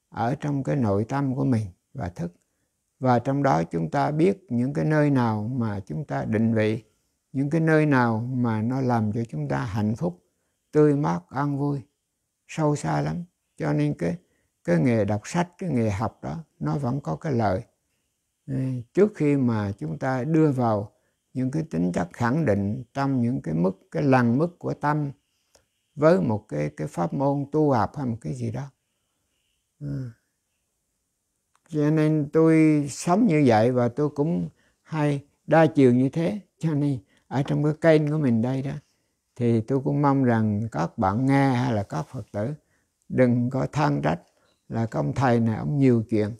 ở trong cái nội tâm của mình và thức và trong đó chúng ta biết những cái nơi nào mà chúng ta định vị những cái nơi nào mà nó làm cho chúng ta hạnh phúc tươi mát an vui sâu xa lắm cho nên cái cái nghề đọc sách cái nghề học đó nó vẫn có cái lợi trước khi mà chúng ta đưa vào những cái tính chất khẳng định trong những cái mức cái lần mức của tâm với một cái cái pháp môn tu học hay một cái gì đó ừ. cho nên tôi sống như vậy và tôi cũng hay đa chiều như thế cho nên ở trong cái kênh của mình đây đó thì tôi cũng mong rằng các bạn nghe hay là các phật tử đừng có than trách là công thầy này ông nhiều chuyện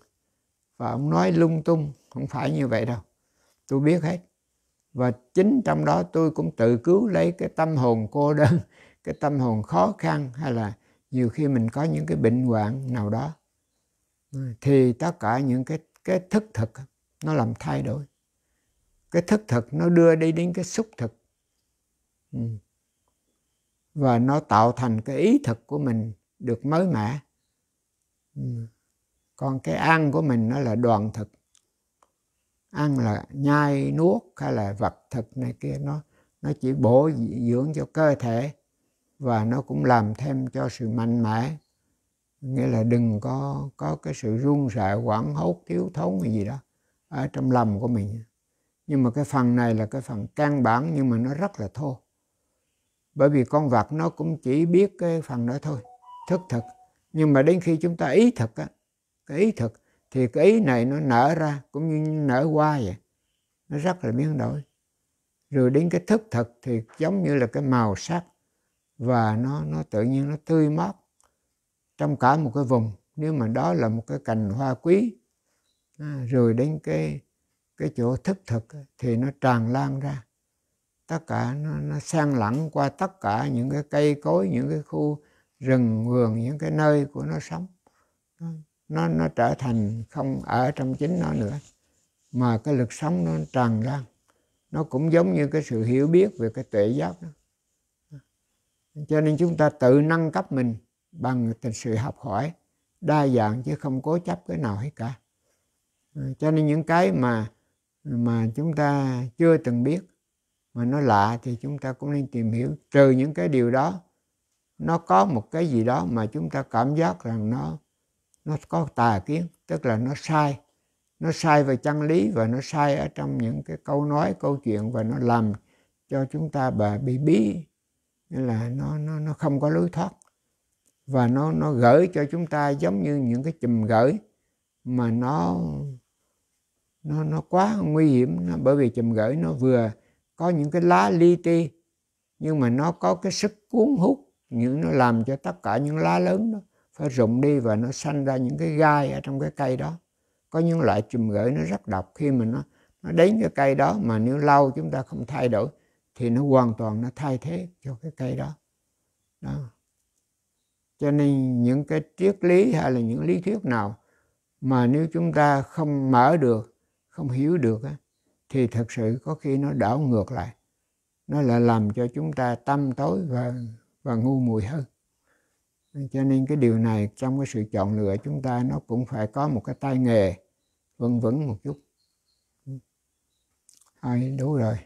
và ông nói lung tung không phải như vậy đâu tôi biết hết và chính trong đó tôi cũng tự cứu lấy cái tâm hồn cô đơn cái tâm hồn khó khăn hay là nhiều khi mình có những cái bệnh hoạn nào đó thì tất cả những cái cái thức thực nó làm thay đổi cái thức thực nó đưa đi đến cái xúc thực ừ. và nó tạo thành cái ý thực của mình được mới mẻ ừ còn cái ăn của mình nó là đoàn thực ăn là nhai nuốt hay là vật thực này kia nó nó chỉ bổ dưỡng cho cơ thể và nó cũng làm thêm cho sự mạnh mẽ nghĩa là đừng có có cái sự run sợ quảng hốt thiếu thốn gì đó ở trong lòng của mình nhưng mà cái phần này là cái phần căn bản nhưng mà nó rất là thô bởi vì con vật nó cũng chỉ biết cái phần đó thôi thức thực nhưng mà đến khi chúng ta ý thực á, cái ý thực thì cái ý này nó nở ra cũng như nở hoa vậy nó rất là biến đổi rồi đến cái thức thực thì giống như là cái màu sắc và nó nó tự nhiên nó tươi mát trong cả một cái vùng nếu mà đó là một cái cành hoa quý à, rồi đến cái cái chỗ thức thực thì nó tràn lan ra tất cả nó, nó sang lẳng qua tất cả những cái cây cối những cái khu rừng vườn những cái nơi của nó sống nó nó trở thành không ở trong chính nó nữa mà cái lực sống nó tràn ra nó cũng giống như cái sự hiểu biết về cái tuệ giác đó. cho nên chúng ta tự nâng cấp mình bằng tình sự học hỏi đa dạng chứ không cố chấp cái nào hết cả cho nên những cái mà mà chúng ta chưa từng biết mà nó lạ thì chúng ta cũng nên tìm hiểu trừ những cái điều đó nó có một cái gì đó mà chúng ta cảm giác rằng nó nó có tà kiến tức là nó sai nó sai về chân lý và nó sai ở trong những cái câu nói câu chuyện và nó làm cho chúng ta bà bị bí nên là nó nó nó không có lối thoát và nó nó gửi cho chúng ta giống như những cái chùm gửi mà nó nó nó quá nguy hiểm nó, bởi vì chùm gửi nó vừa có những cái lá li ti nhưng mà nó có cái sức cuốn hút những nó làm cho tất cả những lá lớn đó phải rụng đi và nó sanh ra những cái gai ở trong cái cây đó có những loại chùm gửi nó rất độc khi mà nó nó đến cái cây đó mà nếu lâu chúng ta không thay đổi thì nó hoàn toàn nó thay thế cho cái cây đó đó cho nên những cái triết lý hay là những lý thuyết nào mà nếu chúng ta không mở được không hiểu được thì thật sự có khi nó đảo ngược lại nó lại làm cho chúng ta tâm tối và và ngu muội hơn cho nên cái điều này trong cái sự chọn lựa chúng ta nó cũng phải có một cái tay nghề vân vấn một chút thôi đủ rồi